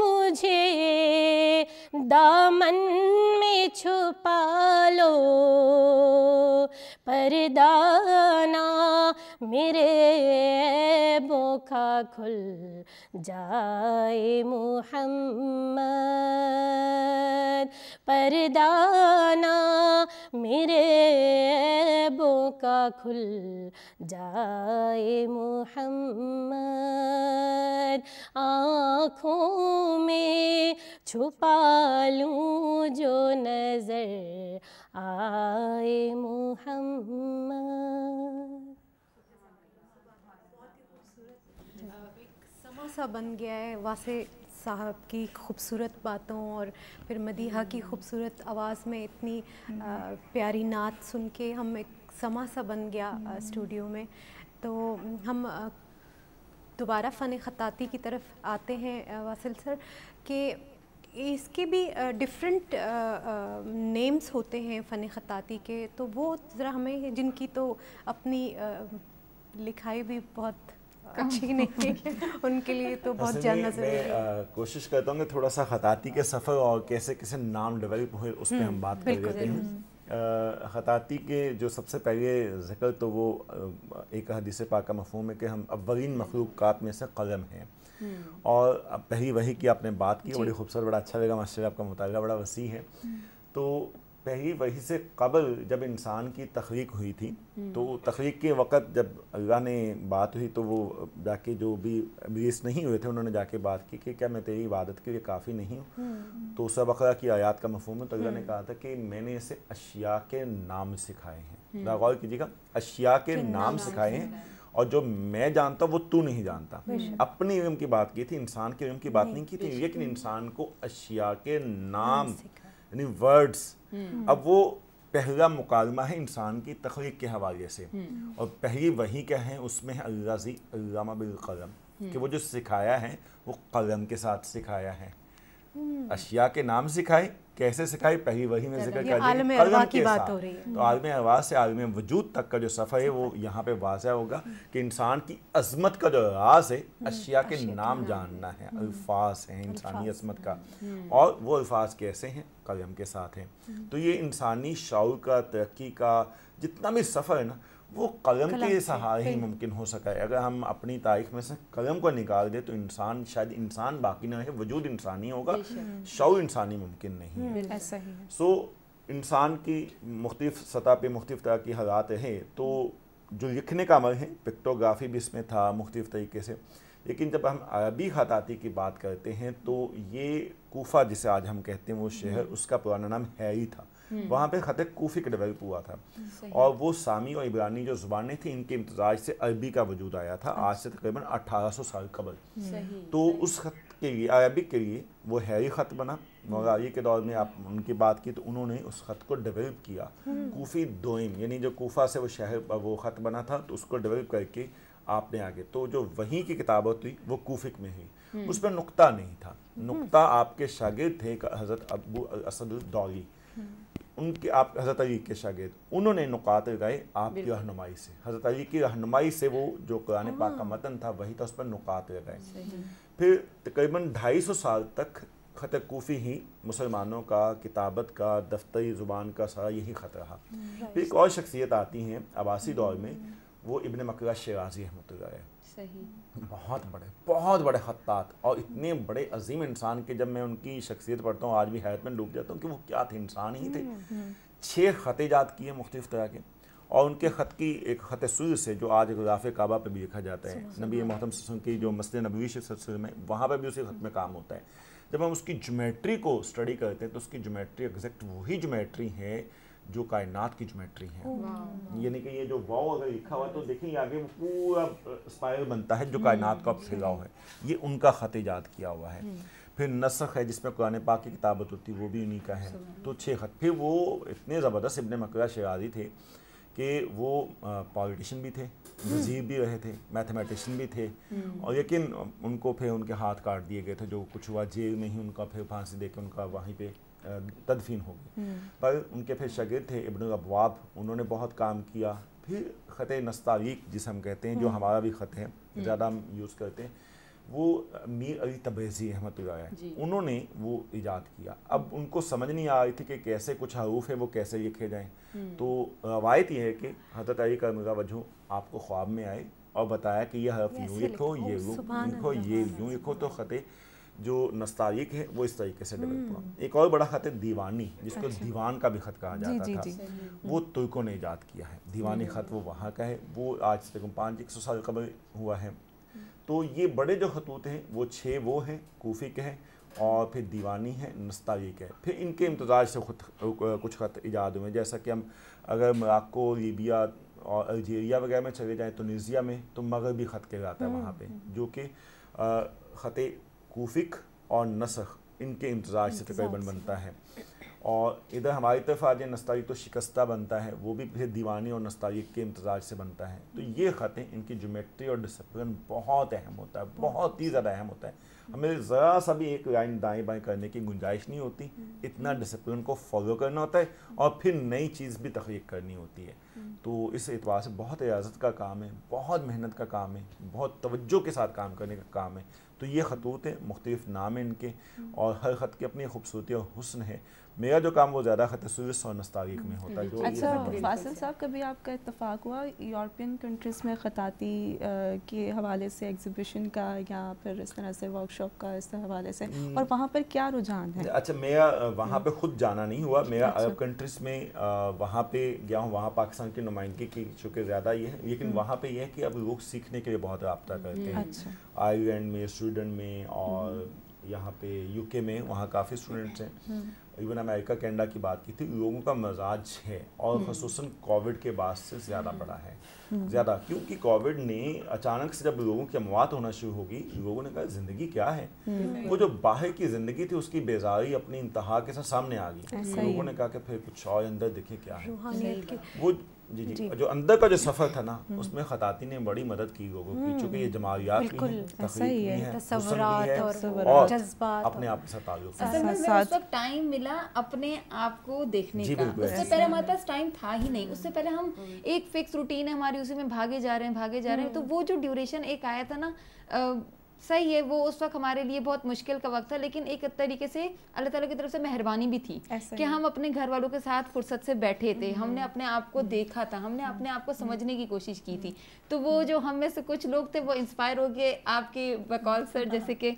मुझे दामन में छुपा लो परदाना मेरे बो था खुल जाए मुहम्मद परदाना मेरे ऐबों का खुल जाए मुहम्मद आँखों में छुपा लूँ जो नज़र आए मुहम्मद सा बन गया है वासे साहब की खूबसूरत बातों और फिर मदीहा की खूबसूरत आवाज़ में इतनी हम्म। प्यारी नात सुन के हम एक समा सा बन गया हम्म। स्टूडियो में तो हम दोबारा फ़न ख़ताती की तरफ आते हैं वासिल सर कि इसके भी डिफरेंट नेम्स होते हैं फ़न ख़ताती के तो वो ज़रा हमें जिनकी तो अपनी लिखाई भी बहुत अच्छी हाँ। नहीं उनके लिए तो बहुत जानना जरूरी कोशिश करता हूँ कि थोड़ा सा खताती के सफ़र और कैसे कैसे नाम डेवलप हुए उस पर हम हम्म, बात कर लेते हैं ख़ताती के जो सबसे पहले जिक्र तो वो एक हदीस पाक का मफहम है कि हम अवरीन मखलूक़ात में से कलम हैं हम्म। और पहली वही की आपने बात की बड़ी खूबसूरत बड़ा अच्छा लगा माशा आपका मुताला बड़ा वसी है हम्म। तो पहली वही से कबल जब इंसान की तख्लीक हुई थी हम्म। तो तख्लीक के वक़्त जब अल्लाह ने बात हुई तो वो जाके जो भी अबलीस नहीं हुए थे उन्होंने जाके बात की कि क्या मैं तेरी इबादत के लिए काफ़ी नहीं हूँ हम्म। तो सब अखला की आयात का मफहम है तो अल्लाह ने हम्म। कहा था कि मैंने इसे अशिया के नाम सिखाए हैं गौर कीजिएगा अशिया के नाम सिखाए हैं और जो मैं जानता वो तू नहीं जानता अपने इलम की बात की थी इंसान के इलम की बात नहीं की थी लेकिन इंसान को अशिया के नाम यानी वर्ड्स हम्म। अब वो पहला मुकालमा है इंसान की तख्लीक के हवाले से हम्म। और पहली वही क्या है उसमें है अल्लाजी अल्लामा बिलकलम कि हम्म। वो जो सिखाया है वो कलम के साथ सिखाया है अशिया के नाम सिखाए कैसे सिखाई पहली वही में जिक्र कर आलम की बात हो रही है तो आलम अहवाज से आलम वजूद तक का जो सफ़र है वो यहाँ पे वाजह होगा कि इंसान की अजमत का जो राज है हम्म, अशिया के नाम जानना है अल्फाज हैं हम्म, इंसानी अजमत का हम्म। और वो अल्फाज कैसे हैं कलम के साथ हैं तो ये इंसानी शाऊ का तरक्की का जितना भी सफ़र है ना वो कलम के सहारे ही मुमकिन हो सका है अगर हम अपनी तारीख में से कलम को निकाल दें तो इंसान शायद इंसान बाकी ना रहे वजूद इंसानी होगा हम्म। शव इंसानी मुमकिन नहीं है हम्म, सो इंसान की मुख्तफ सतह पर मुख्तफ तरह की हालात रहे तो जो लिखने का अमल है पिक्टोग्राफी भी इसमें था मुख्तफ तरीके से लेकिन जब हम अरबी खताती की बात करते हैं तो ये कोफा जिसे आज हम कहते हैं वो शहर हम्म। उसका पुराना नाम है ही था हम्म। वहाँ पे खतः कोफी का डेवलप हुआ था और वो सामी और इब्रानी जो ज़ुबानें थी इनके इम्तजाज से अरबी का वजूद आया था आज से तकरीबन 1800 साल कबल हम्म। तो उस खत के लिए अरबिक के लिए वो हैरी ख़त बना मगर हम्म। के दौर में आप उनकी बात की तो उन्होंने उस ख़त को डेवलप किया कोफ़ी दोइम यानी जो कोफा से वो शहर वो ख़त बना था तो उसको डेवलप करके आपने आगे तो जो वहीं की किताब थी वो कोफिक में ही उस पर नुकता नहीं था नुकता आपके शागिर्द थे हज़रत अबू असद दौली उनके आप हज़रत अली के शागिद उन्होंने नुकात लगाए आपकी रहनुमाई से हज़रत अली की रहनुमाई से वो जो कुरान हाँ। पाक का मतन था वही था उस पर नुकात लगाए फिर तकरीबन ढाई सौ साल तक ख़त कोफ़ी ही मुसलमानों का किताबत का दफ्तरी ज़ुबान का सारा यही ख़त रहा हम्म, फिर एक और शख्सियत आती हैं आबासी हम्म। दौर में वो इबन मकर शराजी अहमद सही बहुत बड़े बहुत बड़े खत्तात और इतने बड़े अजीम इंसान के जब मैं उनकी शख्सियत पढ़ता हूँ आज भी हैरत में डूब जाता हूँ कि वो क्या थे इंसान ही थे छः ख़तें जात किए मुख्तफ तरह के और उनके ख़त की एक ख़त सुई से जो आज गजाफ काबा पर भी लिखा जाता है नबी मोहतम की जो मसल नबी में वहाँ पर भी उसी खत में काम होता है जब हम उसकी जोमेट्री को स्टडी करते हैं तो उसकी जोमेट्री एग्जैक्ट वही जोमेट्री है जो कायनात की ज्योमेट्री है यानी कि ये जो वाव अगर लिखा हुआ तो देखेंगे आगे वो पूरा स्पाइरल बनता है जो हम्म। कायनात का फैलाव है ये उनका ख़त ईजाद किया हुआ है हम्म। फिर नसख है जिसमें कुरान पाक की किताबत तो होती वो भी उन्हीं का है तो छः ख़त फिर वो इतने ज़बरदस्त इबन मकरा शराजी थे कि वो पॉलिटिशन भी थे नजीब हम्म। भी रहे थे मैथमेटिशन भी थे और यकीन उनको फिर उनके हाथ काट दिए गए थे जो कुछ हुआ जेल में ही उनका फिर फांसी दे के उनका वहीं पर तदफीन हो गई हम्म। पर उनके फिर शगिर थे इबन अबवाब उन्होंने बहुत काम किया फिर ख़त नस्तारीक जिसे हम कहते हैं जो हम्म। हमारा भी ख़त है हम्म। ज़्यादा हम यूज़ करते हैं वो मीर अली तबेज़ी अहमद उन्होंने वो ईजाद किया अब उनको समझ नहीं आ रही थी कि कैसे कुछ हरूफ है वो कैसे लिखे जाएँ तो रवायत यह है कि हजरत अली का मेरा वजह आपको ख्वाब में आए और बताया कि यह हरफ यूँ लिखो ये यूँ लिखो ये यूँ लिखो तो ख़त जो नस्तारीक है वो इस तरीके से डेवलप हुआ हम्म। एक और बड़ा खत है दीवानी जिसको अच्छा। दीवान का भी खत कहा जाता जी, था जी, जी। वो तुर्कों ने ईजाद किया है दीवानी हम्म। खत वो वहाँ का है वो आज से पाँच एक सौ साल कबल हुआ है हम्म। तो ये बड़े जो खतूत हैं वो छः वो हैं कोफ़ी के हैं और फिर दीवानी है नस्तारीक है फिर इनके इम्तजाज से खुद कुछ खत ईजाद हुए जैसा कि हम अगर मराको लीबिया और अल्जीरिया वगैरह में चले जाएँ तो निजिया में तो मगरबी खत कहलाता है वहाँ पर जो कि ख़त कोफिक और नसख इनके इम्तजाज से तकरीबन बनता है और इधर हमारी तरफ आ जाए नस्तारी तो शिकस्ता बनता है वो भी फिर दीवानी और नस्तारी के इम्तजाज से बनता है तो ये ख़तें इनकी जोमेट्री और डिसिप्लिन बहुत अहम होता है बहुत ही ज़्यादा अहम होता है हमें ज़रा सा भी एक लाइन दाएँ बाएँ करने की गुंजाइश नहीं होती हम्म। इतना डिसिप्लिन को फॉलो करना होता है और फिर नई चीज़ भी तख्लीक करनी होती है तो इस एतबार से बहुत इजाज़त का काम है बहुत मेहनत का काम है बहुत तवज्जो के साथ काम करने का काम है तो ये खतूत हैं मुख्तलिफ नाम हैं इनके और हर ख़त की अपनी खूबसूरती और हुस्न है मेरा जो काम वो ज़्यादा ख़त सूरज और नस्तारीक में होता है जो अच्छा फासिल साहब कभी आपका इतफाक़ हुआ यूरोपियन कंट्रीज़ में ख़ताती के हवाले से एग्जीबिशन का या फिर इस तरह से वर्कशॉप का इस हवाले से हम्म। और वहाँ पर क्या रुझान है अच्छा मेरा वहाँ हम्म। पर ख़ुद जाना नहीं हुआ मेरा अच्छा। अरब कंट्रीज़ में वहाँ पर गया हूँ वहाँ पाकिस्तान पाकिस्तान के नुमाइंदगी की चूँकि ज़्यादा ये है लेकिन हम्म। वहाँ पे ये है कि अब लोग सीखने के लिए बहुत रबता हम्म। करते हैं अच्छा। आयरलैंड में स्वीडन में और हम्म। यहाँ पे यूके में वहाँ काफ़ी स्टूडेंट्स हैं इवन अमेरिका कैनेडा की बात की थी तो लोगों का मजाज है और खसूस कोविड के बाद से ज़्यादा बढ़ा है ज़्यादा क्योंकि कोविड ने अचानक से जब लोगों की अमवात होना शुरू होगी लोगों ने कहा ज़िंदगी क्या है वो जो बाहर की ज़िंदगी थी उसकी बेजारी अपनी इंतहा के साथ सामने आ गई लोगों ने कहा कि फिर कुछ और अंदर दिखे क्या है वो जी जी, जी। जो अंदर का जो सफर था ना हम्म। उसमें खताती ने बड़ी मदद की लोगों की हम्म। चूंकि ये जमावियात और अपने आप के साथ टाइम मिला अपने आप को देखने का उससे पहले हमारे पास टाइम था ही नहीं उससे पहले हम हम्म। एक फिक्स रूटीन है हमारी उसी में भागे जा रहे हैं भागे जा रहे हैं तो वो जो ड्यूरेशन एक आया था ना सही है वो उस वक्त हमारे लिए बहुत मुश्किल का वक्त था लेकिन एक तरीके से अल्लाह ताला की तरफ से मेहरबानी भी थी कि हम अपने घर वालों के साथ फुर्सत से बैठे थे हम्म। हमने अपने आप को देखा था हमने अपने आप को समझने की कोशिश की थी हम्म। तो वो जो हम में से कुछ लोग थे वो इंस्पायर हो गए आपके बकौल सर हाँ। जैसे कि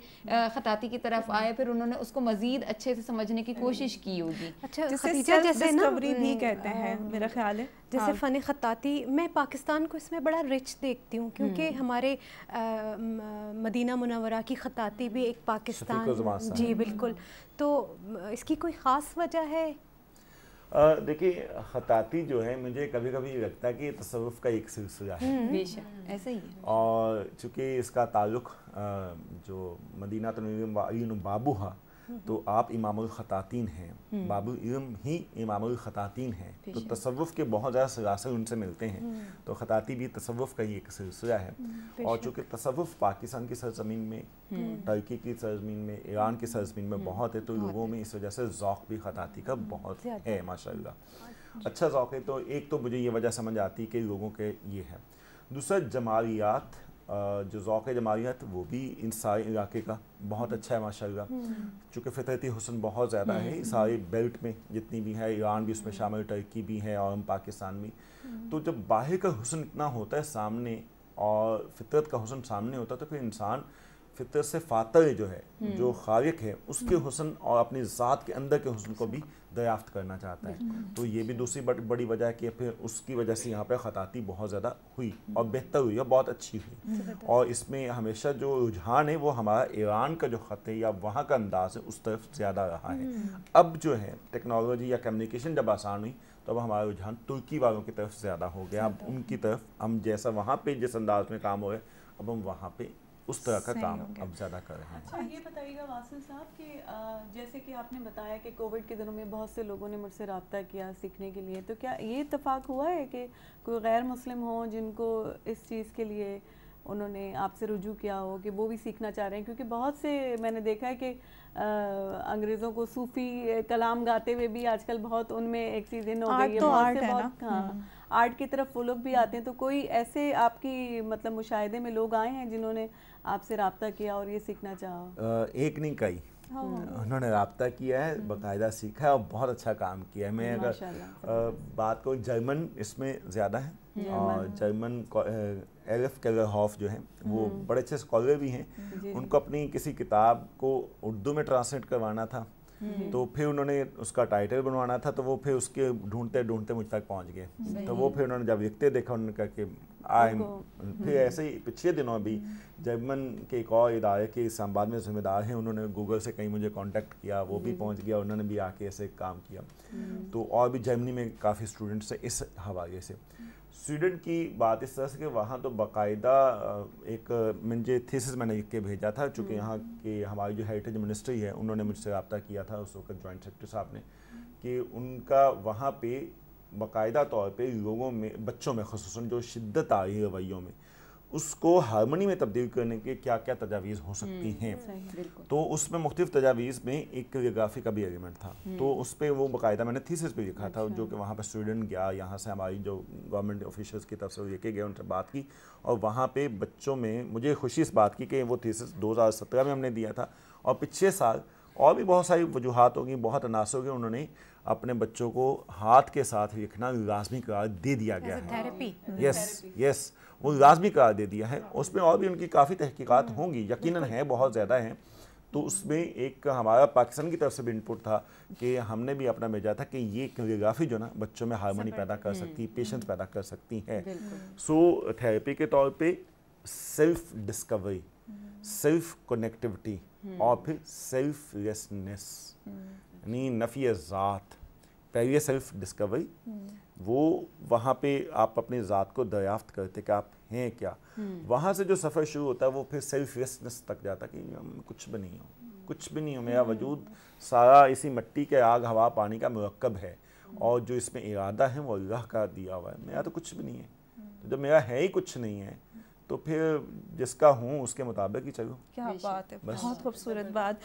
खताती की तरफ आए फिर उन्होंने उसको मजीद अच्छे से समझने की हम्म। कोशिश की होगी अच्छा जैसे ना भी कहते हैं मेरा ख्याल है जैसे हाँ। फ़न ख़ताती मैं पाकिस्तान को इसमें बड़ा रिच देखती हूँ क्योंकि हम्म। हमारे आ, मदीना मुनवरा की ख़ताती भी एक पाकिस्तान जी हम्म। बिल्कुल तो इसकी कोई ख़ास वजह है देखिए खताती जो है मुझे कभी कभी लगता है कि तसवुफ़ का एक सिलसिला है हम्म। ऐसा ही और चूँकि इसका ताल्लुक जो मदीना तो बाबू है तो आप इमाम ख़तातीन हैं हम्म। बाबू इम ही इमाम ख़तातीन हैं तो तसव्वुफ़ के बहुत ज़्यादा सरासर उनसे मिलते हैं हम्म। तो ख़ताती भी तसव्वुफ़ का ही एक सिलसिला है हम्म, और चूँकि तसव्वुफ़ पाकिस्तान की सरजमीन में टर्की की सरजमीन में ईरान की सरजमीन में बहुत है तो लोगों में इस वजह से ओक़ भी ख़ताती का बहुत है माशा अच्छा ओक़ अच्छा है तो एक तो मुझे ये वजह समझ आती है कि लोगों के ये है दूसरा जमालियात जो ओक़ जमालियत तो वो भी इन सारे इलाके का बहुत अच्छा है माशाल्लाह हम्म। चूँकि फितरती हुसन बहुत ज़्यादा है इस हम्म। सारे बेल्ट में जितनी भी है ईरान भी उसमें शामिल टर्की भी है और हम पाकिस्तान भी हम्म। तो जब बाहर का हुसन इतना होता है सामने और फितरत का हसन सामने होता है तो फिर इंसान फितरत से फातर जो है जो खारिक है उसके हुसन और अपनी ज़ात के अंदर के हुसन को भी दयाफ्त करना चाहता है तो ये भी दूसरी बड़ी वजह है कि फिर उसकी वजह से यहाँ पर ख़ताती बहुत ज़्यादा हुई और बेहतर हुई और बहुत अच्छी हुई और इसमें हमेशा जो रुझान है वो हमारा ईरान का जो ख़त है या वहाँ का अंदाज़ है उस तरफ ज़्यादा रहा है हम्म। अब जो है टेक्नोलॉजी या कम्युनिकेशन जब आसान हुई तो अब हमारा रुझान तुर्की वालों की तरफ ज़्यादा हो गया अब उनकी तरफ हम जैसा वहाँ पर जिस अंदाज में काम हो अब हम वहाँ पर उस तरह का काम अब ज़्यादा कर रहे हैं अच्छा ये बताइएगा वासन साहब कि जैसे कि आपने बताया कि कोविड के दिनों में बहुत से लोगों ने मुझसे रबता किया सीखने के लिए तो क्या ये इतफाक़ हुआ है कि कोई गैर मुस्लिम हो जिनको इस चीज़ के लिए उन्होंने आपसे रुजू किया हो कि वो भी सीखना चाह रहे हैं क्योंकि बहुत से मैंने देखा है कि अंग्रेज़ों को सूफ़ी कलाम गाते हुए भी आजकल बहुत उनमें एक चीज़ इन हो गई है तो आर्ट है बहुत, ना? हाँ आर्ट हम्म। की तरफ वो लोग भी आते हैं तो कोई ऐसे आपकी मतलब मुशाहे में लोग आए हैं जिन्होंने आपसे रबता किया और ये सीखना चाहो एक नहीं कई हाँ। उन्होंने रबता किया है हम्म। बाकायदा सीखा है और बहुत अच्छा काम किया है मैं अगर बात करूँ जर्मन इसमें ज़्यादा है और हाँ। जर्मन एल एफ हॉफ जो है वो हम्म। बड़े अच्छे स्कॉलर भी हैं उनको अपनी किसी किताब को उर्दू में ट्रांसलेट करवाना था हम्म। तो फिर उन्होंने उसका टाइटल बनवाना था तो वो फिर उसके ढूंढते ढूंढते मुझ तक पहुंच गए तो वो फिर उन्होंने जब लिखते देखा उन्होंने कहा कि आई फिर हम्म। ऐसे ही पिछले दिनों भी जर्मन के एक और इदारे के इस्लामाबाद में जिम्मेदार हैं उन्होंने गूगल से कहीं मुझे कांटेक्ट किया वो भी हम्म। पहुंच गया उन्होंने भी आके ऐसे काम किया हम्म। तो और भी जर्मनी में काफ़ी स्टूडेंट्स हैं इस हवाले से स्वीडन की बात इस तरह से कि वहाँ तो बाकायदा एक मुझे थीसिस मैंने लिख के भेजा था चूँकि यहाँ के हमारी जो हेरिटेज मिनिस्ट्री है उन्होंने मुझसे रबता किया था उस वक्त जॉइंट सेक्रेटरी साहब ने कि उनका वहाँ पे बाकायदा तौर पर लोगों में बच्चों में खसूस जो शिद्दत आ रही है रवैयों में उसको हारमोनी में तब्दील करने के क्या क्या तजावीज़ हो सकती हम्म, हैं तो उसमें मुख्त तजावीज़ में एक कोरियोग्राफी का भी एलिमेंट था हम्म। तो उस पर वो बाकायदा मैंने थीसिस पे लिखा था अच्छा। जो कि वहाँ पर स्टूडेंट गया यहाँ से हमारी जो गवर्नमेंट ऑफिशल्स की तरफ से लेके गए उनसे बात की और वहाँ पर बच्चों में मुझे खुशी इस बात की कि वो थीसिस सत्रह में हमने दिया था और पिछले साल और भी बहुत सारी वजूहत होगी बहुत अनासर होगी उन्होंने अपने बच्चों को हाथ के साथ लिखना लाजमी करार दे दिया गया है यस यस वो लाजमी करार दे दिया है उसमें और भी उनकी काफ़ी तहकीक़ात हम्म, होंगी यकीन है बहुत ज़्यादा हैं तो उसमें एक हमारा पाकिस्तान की तरफ से भी इनपुट था कि हमने भी अपना भेजा था कि ये कोरियोग्राफी जो ना बच्चों में हारमोनी हम्म, हम्म। पैदा कर सकती है पेशेंस पैदा कर सकती है सो थेरेपी के तौर पे सेल्फ डिस्कवरी सेल्फ कनेक्टिविटी हम्म। और फिर सेल्फलेसनेस हम्म। यानी नफ़ी ज़ात पहले सेल्फ हम्म। डिस्कवरी वो वहाँ पे आप अपने ज़ात को दरियाफ्त करते कि आप हैं क्या वहाँ से जो सफ़र शुरू होता है वो फिर सेल्फलेसनेस तक जाता कि कुछ भी नहीं हो कुछ भी नहीं हो मेरा वजूद सारा इसी मिट्टी के आग हवा पानी का मरकब है और जो इसमें इरादा है वो अल्लाह का दिया हुआ है मेरा तो कुछ भी नहीं है तो जब मेरा है ही कुछ नहीं है तो फिर जिसका हूँ उसके मुताबिक ही चलो क्या बात है बहुत खूबसूरत बात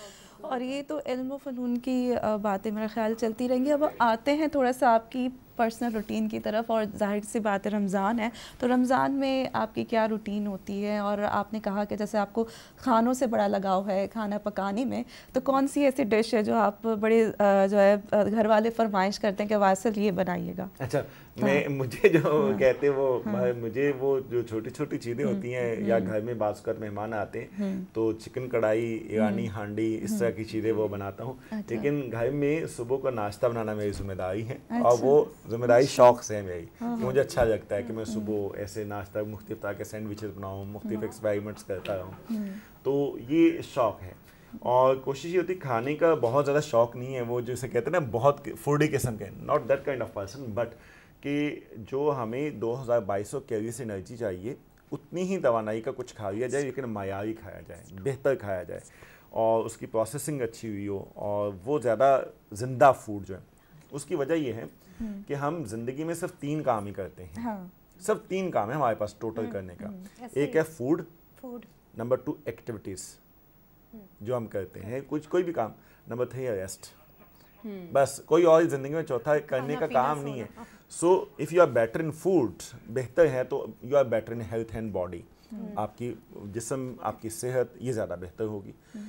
और ये तो इल्म फ़नून की बातें मेरा ख्याल चलती रहेंगी अब आते हैं थोड़ा सा आपकी पर्सनल रूटीन की तरफ और जाहिर सी बात है रमज़ान है तो रमज़ान में आपकी क्या रूटीन होती है और आपने कहा कि जैसे आपको खानों से बड़ा लगाव है खाना पकाने में तो कौन सी ऐसी डिश है जो आप बड़े जो है घर वाले फरमाइश करते हैं कि वासिल ये बनाइएगा अच्छा मैं हाँ। मुझे जो हाँ। कहते वो हाँ, मुझे वो जो छोटी छोटी चीज़ें हम्म, होती हैं हम्म, या हम्म। घर में बासकर मेहमान आते हैं तो चिकन कढ़ाई ईरानी हांडी इस तरह की चीज़ें वो बनाता हूँ अच्छा, लेकिन घर में सुबह का नाश्ता बनाना मेरी जिम्मेदारी है अच्छा, और वो जिम्मेदारी अच्छा। शौक से है मेरी हाँ, मुझे अच्छा लगता है कि मैं सुबह ऐसे नाश्ता मुख्तफ तरह के सैंडविचेस बनाऊँ मुख्तफ एक्सपेरिमेंट्स करता रहूँ तो ये शौक है और कोशिश ये होती है खाने का बहुत ज़्यादा शौक नहीं है वो जैसे कहते हैं ना बहुत फूडी किस्म के not that kind of person but कि जो हमें दो हज़ार बाईस सौ से एनर्जी चाहिए उतनी ही दवानाई का कुछ खा लिया जाए लेकिन मायावी खाया जाए बेहतर खाया जाए और उसकी प्रोसेसिंग अच्छी हुई हो और वो ज़्यादा ज़िंदा फूड जो है उसकी वजह ये है हम्म। कि हम जिंदगी में सिर्फ तीन काम ही करते हैं हाँ। सिर्फ तीन काम है हमारे पास टोटल हम्म, करने का हम्म, एक है food food number two activities जो हम करते हैं कुछ कोई भी काम नंबर थ्री है रेस्ट बस कोई और जिंदगी में चौथा करने का काम नहीं है so if you are better in food बेहतर है तो you are better in health and body आपकी जिसम आपकी सेहत ये ज़्यादा बेहतर होगी hmm.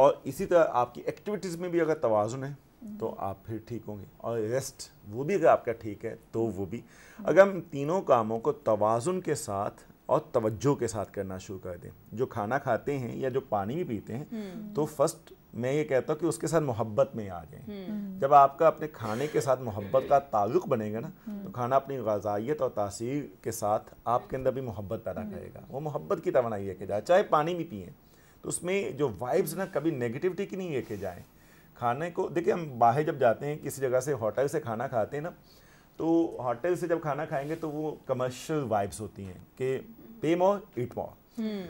और इसी तरह आपकी एक्टिविटीज़ में भी अगर तोज़ुन है hmm. तो आप फिर ठीक होंगे और रेस्ट वो भी अगर आपका ठीक है तो hmm. वो भी अगर हम तीनों कामों को तोज़ुन के साथ और तवज्जो के साथ करना शुरू कर दें जो खाना खाते हैं या जो पानी भी पीते हैं तो फर्स्ट मैं ये कहता हूँ कि उसके साथ मोहब्बत में आ जाए हम्म। हम्म। जब आपका अपने खाने के साथ मोहब्बत का ताल्लुक बनेगा ना तो हम्म। खाना अपनी गजाइत और तासीर के साथ आपके अंदर भी मोहब्बत पैदा करेगा वो मोहब्बत की तोानाई लेके जाए चाहे पानी भी पिए तो उसमें जो वाइब्स ना कभी नेगेटिविटी की नहीं लेके जाएँ खाने को देखिए हम बाहर जब जाते हैं किसी जगह से होटल से खाना खाते हैं ना तो होटल से जब खाना खाएंगे तो वो कमर्शियल वाइब्स होती हैं कि पे मोर इट मोर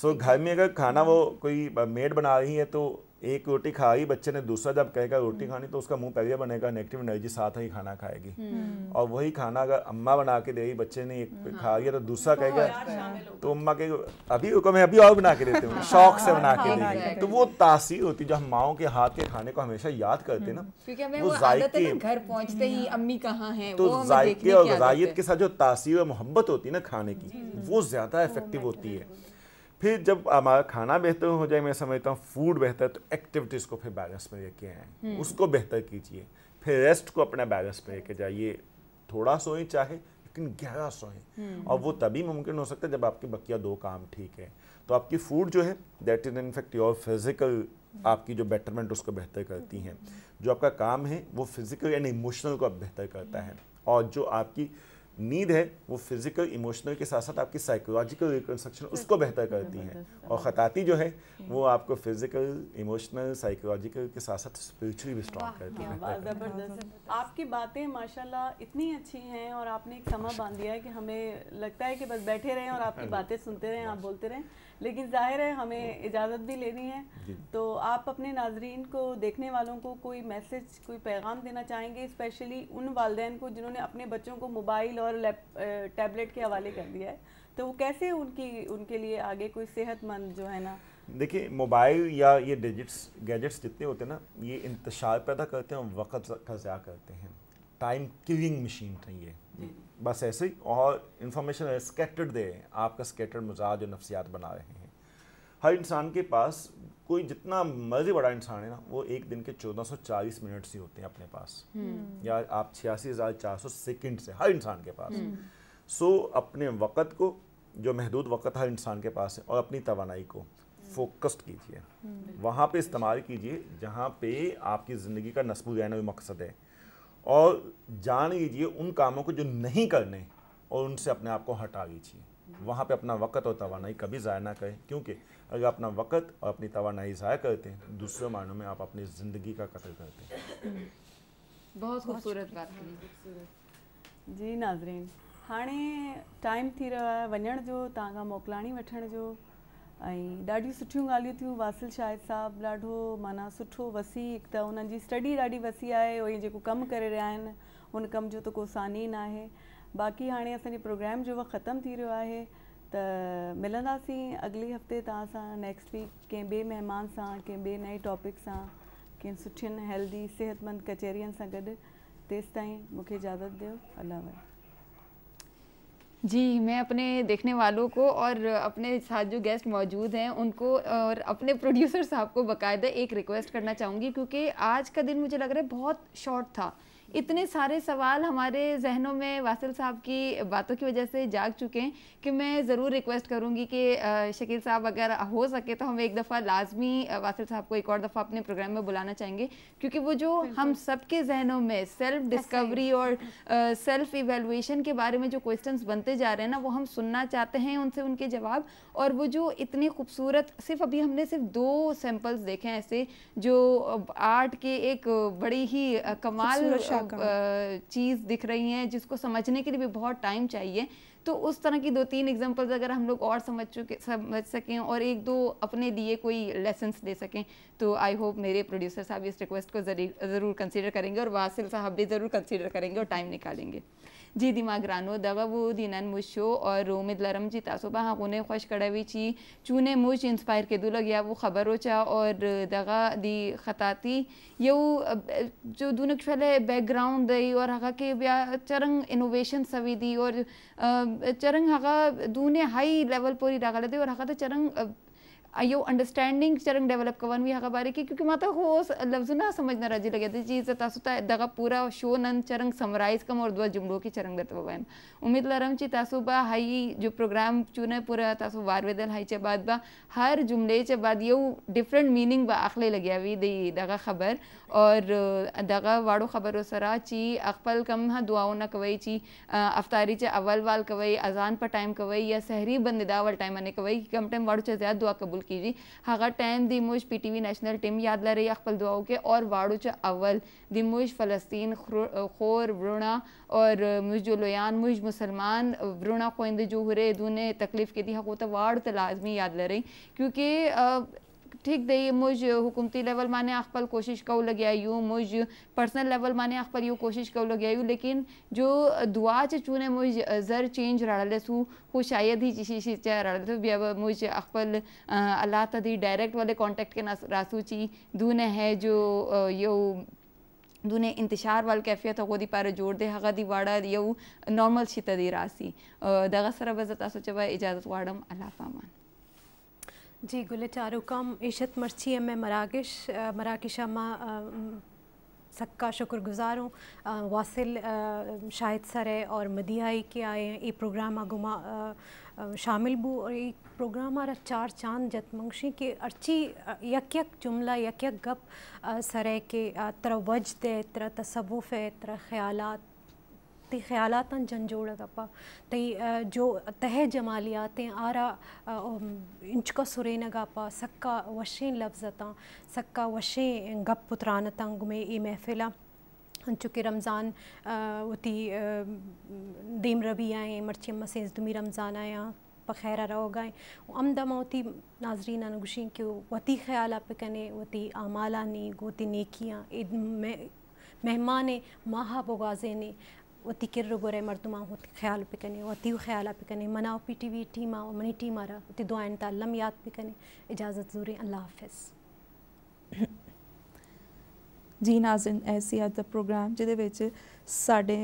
सो घर में अगर खाना वो कोई मेड बना रही है तो एक रोटी खाई बच्चे ने दूसरा जब कहेगा रोटी खानी तो उसका मुंह पहले बनेगा नेगेटिव एनर्जी साथ ही खाना खाएगी हम्म। और वही खाना अगर अम्मा बना के देगी बच्चे ने एक हाँ। खा लिया तो दूसरा कहेगा तो अम्मा के अभी को मैं अभी और बना के देती हूँ हाँ। शौक से बना के हाँ। देगी तो वो तासीर होती जो हम माओ के हाथ के खाने को हमेशा याद करते ना हम्म। वो जायके घर पहुँचते ही हम्म। अम्मी कहाँ तो है तो जायके और गजाइत के साथ जो तासीर और मोहब्बत होती है ना खाने की वो ज्यादा इफेक्टिव होती है फिर जब हमारा खाना बेहतर हो जाए मैं समझता हूँ फूड बेहतर तो एक्टिविटीज़ को फिर बैलेंस में लेके आए हम्म। उसको बेहतर कीजिए फिर रेस्ट को अपना बैलेंस में लेके जाइए थोड़ा सोएं चाहे लेकिन गहरा सोएं हम्म। और वो तभी मुमकिन हो सकता है जब आपकी बकिया दो काम ठीक है तो आपकी फूड जो है that is in fact your physical आपकी जो बेटरमेंट उसको बेहतर करती हैं जो आपका काम है वो फिजिकल एंड इमोशनल को बेहतर करता है और जो आपकी नीड है वो फिजिकल इमोशनल के साथ साथ आपकी साइकोलॉजिकल रिकन्स्ट्रक्शन उसको बेहतर करती है और ख़ताती जो है वो आपको फिजिकल इमोशनल साइकोलॉजिकल के साथ साथ स्पिरिचुअली भी स्ट्रॉन्ग करती है आपकी बातें माशाल्लाह इतनी अच्छी हैं और आपने एक समा बांध दिया है कि हमें लगता है कि बस बैठे रहें और आपकी हाँ बातें सुनते रहें आप बोलते रहें लेकिन जाहिर है हमें हम्म। इजाज़त भी लेनी है तो आप अपने नाजरीन को देखने वालों को कोई मैसेज कोई पैगाम देना चाहेंगे स्पेशली उन वालदे को जिन्होंने अपने बच्चों को मोबाइल और टैबलेट के हवाले कर दिया है तो वो कैसे उनकी उनके लिए आगे कोई सेहतमंद जो है ना देखिए मोबाइल या ये डिजिट्स गैजेट्स जितने होते हैं ना ये इंतशार पैदा करते हैं और वक़्त का ज़्या करते हैं टाइम किलिंग मशीन है ये बस ऐसे ही और इन्फॉर्मेशन स्केटर्ड दे आपका स्केटर्ड मजाज और नफ्सियात बना रहे हैं हर इंसान के पास कोई जितना मर्जी बड़ा इंसान है ना वो एक दिन के 1440 मिनट्स ही होते हैं अपने पास हम्म। या आप छियासी हज़ार चार सौ सेकेंड्स से हर इंसान के पास सो हम्म। so, अपने वक़्त को जो महदूद वक़्त हर इंसान के पास है और अपनी तोानाई को फोकस्ड कीजिए हम्म। वहाँ पे इस्तेमाल कीजिए जहाँ पे आपकी ज़िंदगी का नस्बो मकसद है और जान लीजिए उन कामों को जो नहीं करने और उनसे अपने आप को हटा लीजिए वहाँ पे अपना वक़्त और तोानाई कभी ज़ाया ना करें क्योंकि अगर अपना वक़्त और अपनी तोानाई ज़ाया करते हैं तो दूसरे मानों में आप अपनी ज़िंदगी का कत्ल करते हैं बहुत खूबसूरत बात है जी नाज़रीन हाँ टाइम थी रहा है वन जो तव्हां मोकिलाणी ऐं ॾाढियूं सुठियूं ॻाल्हियूं थियूं वासिल शाहिद साहबु ॾाढो माना सुठो वसी हिक त हुननि जी स्टडी ॾाढी वसी आहे उहो ई जेको कमु करे रहिया आहिनि हुन कमु जो त को सानी ई न आहे बाक़ी हाणे असांजे प्रोग्राम जो ख़तमु थी रहियो आहे त मिलंदासीं अॻिले हफ़्ते तव्हां सां नेक्स्ट वीक कंहिं ॿिए महिमान सां कंहिं ॿिए नए टॉपिक सां कंहिं सुठियुनि हेल्दी सिहतमंद कचहरीअनि सां गॾु तेसि ताईं मूंखे इजाज़त ॾियो जी मैं अपने देखने वालों को और अपने साथ जो गेस्ट मौजूद हैं उनको और अपने प्रोड्यूसर साहब को बकायदा एक रिक्वेस्ट करना चाहूँगी क्योंकि आज का दिन मुझे लग रहा है बहुत शॉर्ट था इतने सारे सवाल हमारे जहनों में वासिल साहब की बातों की वजह से जाग चुके हैं कि मैं ज़रूर रिक्वेस्ट करूँगी कि शकील साहब अगर हो सके तो हम एक दफ़ा लाजमी वासिल साहब को एक और दफ़ा अपने प्रोग्राम में बुलाना चाहेंगे क्योंकि वो जो हम सब के जहनों में सेल्फ डिस्कवरी और सेल्फ इवेलुएशन के बारे में जो क्वेश्चन बनते जा रहे हैं ना वो हम सुनना चाहते हैं उनसे उनके जवाब और वो जो इतनी खूबसूरत सिर्फ अभी हमने सिर्फ दो सैम्पल्स देखे हैं ऐसे जो आर्ट के एक बड़ी ही कमाल चीज़ दिख रही है जिसको समझने के लिए भी बहुत टाइम चाहिए तो उस तरह की दो तीन एग्जाम्पल अगर हम लोग और समझ चुके समझ सकें और एक दो अपने लिए कोई लेसन्स दे सकें तो आई होप मेरे प्रोड्यूसर साहब इस रिक्वेस्ट को ज़रूर ज़रूर कंसिडर करेंगे और वासिल साहब भी ज़रूर कंसिडर करेंगे और टाइम निकालेंगे جدي ما ګرانو دغه وو د نن مو شو او امید لرم چې تاسو به هغونه خوش کړی وي چې چونه موج انسپایر کېدو لګیا وو خبرو چا او دغه د خطاطي یو جو دونه کښله بیک ګراوند دی او هغه کې بیا چرنګ انوویشن سوي دی او چرنګ هغه دونه های لیول پورې راغله دی او هغه ته چرنګ یو understanding چې رنګ ډیولپ کوون وي هغه باره کې کیونکې ماته خو لفظونه سمجھ نه راځي لګیا دي چې زه تاسو ته دغه پورا شو نن چرنګ سمرایز کوم او دوه جملو کې چرنګ درته وایم امید لرم چې تاسو به هاي جو پروګرام چونه پورا تاسو وار ودل هاي چې بعد به هر جمله چې بعد یو ډیفرنٹ مینینګ به اخلي لګیا وي د دغه خبر او دغه واړو خبرو سره چې خپل کم ها دعاونه کوي چې افطاری چې اول وال کوي اذان په ټایم کوي یا سحری بندیدا ول ټایم باندې کوي کم ټایم واړو چې زیات دعا قبول کنټرول کیږي هغه ټایم د موج پی ټی وی نېشنل ټیم یاد لري خپل دعاو کې اور واړو چې اول د موج فلسطین خور ورونه اور موج لویان موج مسلمان ورونه خويند جوهره دونه تکلیف کې دي هغه ته واړو ته لازمی یاد لري کیونکې ټیک دی موږ حکومتي لیول باندې خپل کوشش کو لګیا یو موږ پرسنل لیول باندې خپل یو کوشش کو لګیا یو لیکن جو دعا چې چونه موږ زر چینج راړل سو خو شاید هی چې شي چې راړل بیا موږ خپل الله ته دی ډایرکټ والے کانټیکټ کې راسو چی دونه ہے جو یو دونه انتشار وال کیفیت هغه دی پاره جوړ دی هغه دی واړه یو نارمل شي ته دی راسي دغه سره به زه تاسو ته اجازه غواړم الله پامان जी गुल काम इशत मरछी मैं मराकश मराकशा माँ सबका गुज़ार हूँ वासिल शाहिद सर है और मदियाई के आए हैं ये प्रोग्राम आगुमा शामिल बू और ये प्रोग्राम आ चार चांद मंगशी के अर्ची यक यक जुमला यक यक गप सर है के तरह वजद है तरह तसवुफ़ है तरह ख्यालात ती ख़्यालातन जंजोड़गप्पा तई जो तह जमालियातें आरा इंचका गापा सक्का वशें लफ्ज़ता सक्का वशें गप उतरान तंग में ई महफिला चूँकि रमज़ान उती दीम रबी आए मरचियम मसेज दुमी रमज़ान आया पखैरा रहो गए अमदमा उती नाजरीन अनुगुशी के वती ख्याल आप कने वती आमाला नी गोती नेकियाँ मेहमान माह बगाजे ने वती किर रुगो रे मरदुमा हो ख्याल पे कने वती ख्याल पे कने मनाओ पी टी वी टी माओ मनी टी मारा वती दुआन तालम याद पे कने इजाज़त जरूरी अल्लाह हाफिज़ ਜੀ ਨਾਜ਼ਨ ਐਸੀ ਅੱਜ ਦਾ ਪ੍ਰੋਗਰਾਮ ਜਿਹਦੇ ਵਿੱਚ ਸਾਡੇ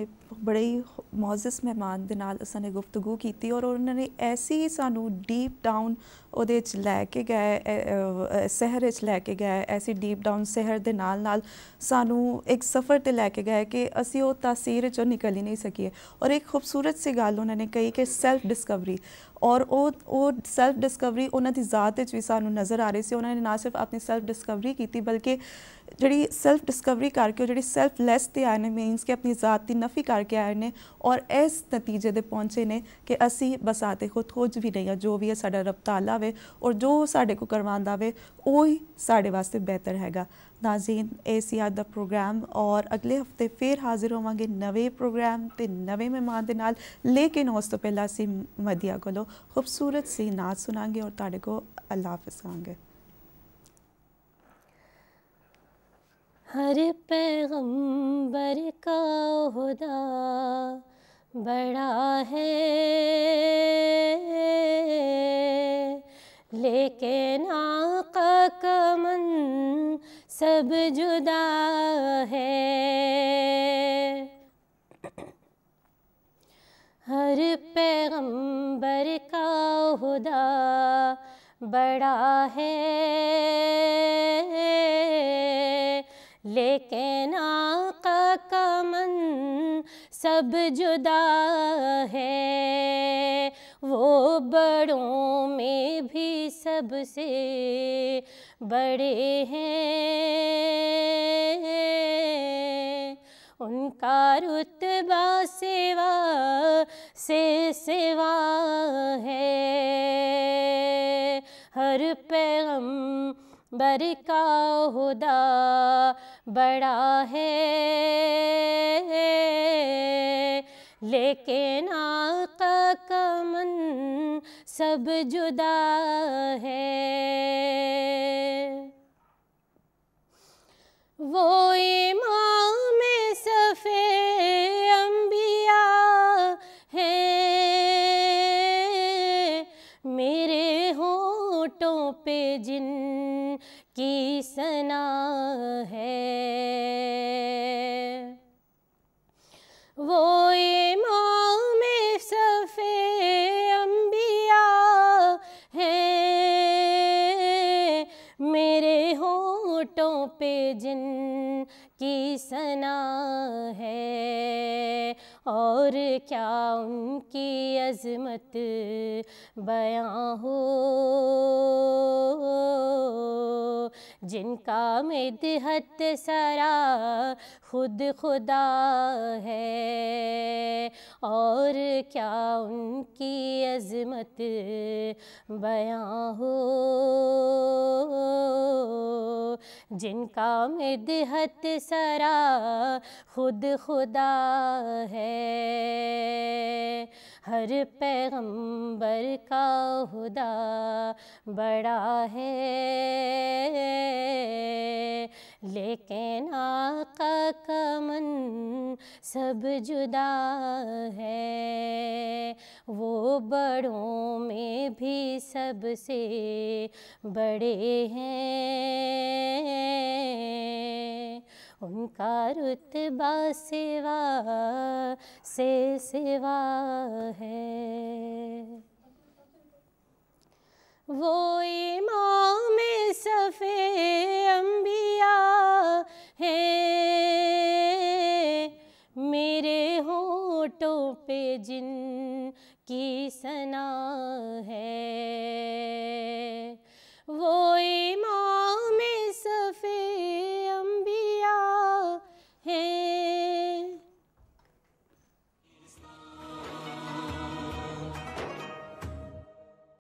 ਬੜੇ ਹੀ ਮੌਜ਼ਸ ਮਹਿਮਾਨ ਦੇ ਨਾਲ ਅਸਾਂ ਨੇ ਗੁਫ਼ਤਗੂ ਕੀਤੀ ਔਰ ਉਹਨਾਂ ਨੇ ਐਸੀ ਸਾਨੂੰ ਡੀਪ ਡਾਊਨ ਉਹਦੇ ਵਿੱਚ ਲੈ ਕੇ ਗਏ ਸਹਿਰ ਵਿੱਚ ਲੈ ਕੇ ਗਏ ਐਸੀ ਡੀਪ ਡਾਊਨ ਸਹਿਰ ਦੇ ਨਾਲ ਨਾਲ ਸਾਨੂੰ ਇੱਕ ਸਫ਼ਰ ਤੇ ਲੈ ਕੇ ਗਏ ਕਿ ਅਸੀਂ ਉਹ ਤਸਵੀਰ ਚੋਂ ਨਿਕਲ ਹੀ ਨਹੀਂ ਸਕੀਏ ਔਰ ਇੱਕ ਖੂਬਸੂਰਤ ਸੀ ਗੱਲ ਉਹਨਾਂ ਨੇ ਕਹੀ ਕਿ ਸੈਲਫ ਡਿਸਕਵਰੀ ਔਰ ਉਹ ਉਹ ਸੈਲਫ ਡਿਸਕਵਰੀ ਉਹਨਾਂ ਦੀ ਜ਼ਾਤ ਵਿੱਚ ਵੀ ਸਾਨੂੰ ਨਜ਼ਰ ਆ ਰਹੀ ਸੀ ਉਹਨਾਂ ਨੇ ਨਾ ਸਿਰਫ ਆਪਣੀ ਸੈਲਫ ਡਿਸਕਵਰੀ ਕੀਤੀ ਬਲਕਿ ਜਿਹੜੀ ਸੈਲਫ ਡਿਸਕਵਰੀ ਕਰਕੇ ਉਹ ਜਿਹੜੀ ਸੈਲਫ ਲੈਸ ਤੇ ਆਏ ਨੇ ਮੀਨਸ ਕਿ ਆਪਣੀ ਜ਼ਾਤ ਦੀ ਨਫੀ ਕਰਕੇ ਆਏ ਨੇ ਔਰ ਇਸ ਨਤੀਜੇ ਦੇ ਪਹੁੰਚੇ ਨੇ ਕਿ ਅਸੀਂ ਬਸਾਤੇ ਖੁਦ ਖੋਜ ਵੀ ਨਹੀਂ ਆ ਜੋ ਵੀ ਹੈ ਸਾਡਾ ਰੱਬ ਤਾਲਾ ਵੇ ਔਰ ਜੋ ਸਾਡੇ ਕੋ ਕਰਵਾਉਂਦਾ ਵੇ ਉਹ ਹੀ ਸਾਡੇ ਵਾਸਤੇ ਬਿਹਤਰ ਹੈਗਾ नाजीन ए सी आर द प्रोग्राम और अगले हफ्ते फिर हाज़िर होवे नवे प्रोग्राम तो नवे मेहमान के नाल लेकिन उस तो पहले असी मदिया को खूबसूरत सी नाच सुना और तेरे को अल्लाह फसा हर पैगंबर का हुदा बड़ा है लेकिन आका का मन सब जुदा है हर पैगंबर का हुदा बड़ा है लेकिन आका का मन सब जुदा है वो बड़ों में भी सबसे बड़े हैं उनका रुतबा सेवा से सेवा है हर पैगम बर का हुदा बड़ा है लेकिन आका का मन सब जुदा है वो इमाम सफ़े अम्बिया है मेरे होठों पे जिस और क्या उनकी अजमत बया हो जिनका मदहत सरा खुद खुदा है और क्या उनकी अजमत बया हो जिनका मिदहत सरा खुद खुदा है हर पैगंबर का खुदा बड़ा है लेकिन आका का मन सब जुदा है वो बड़ों में भी सबसे बड़े हैं उनका रुतबा सेवा से सेवा है वो इमाम सफ़े अम्बिया हैं मेरे होठों पे जिन की सना है वो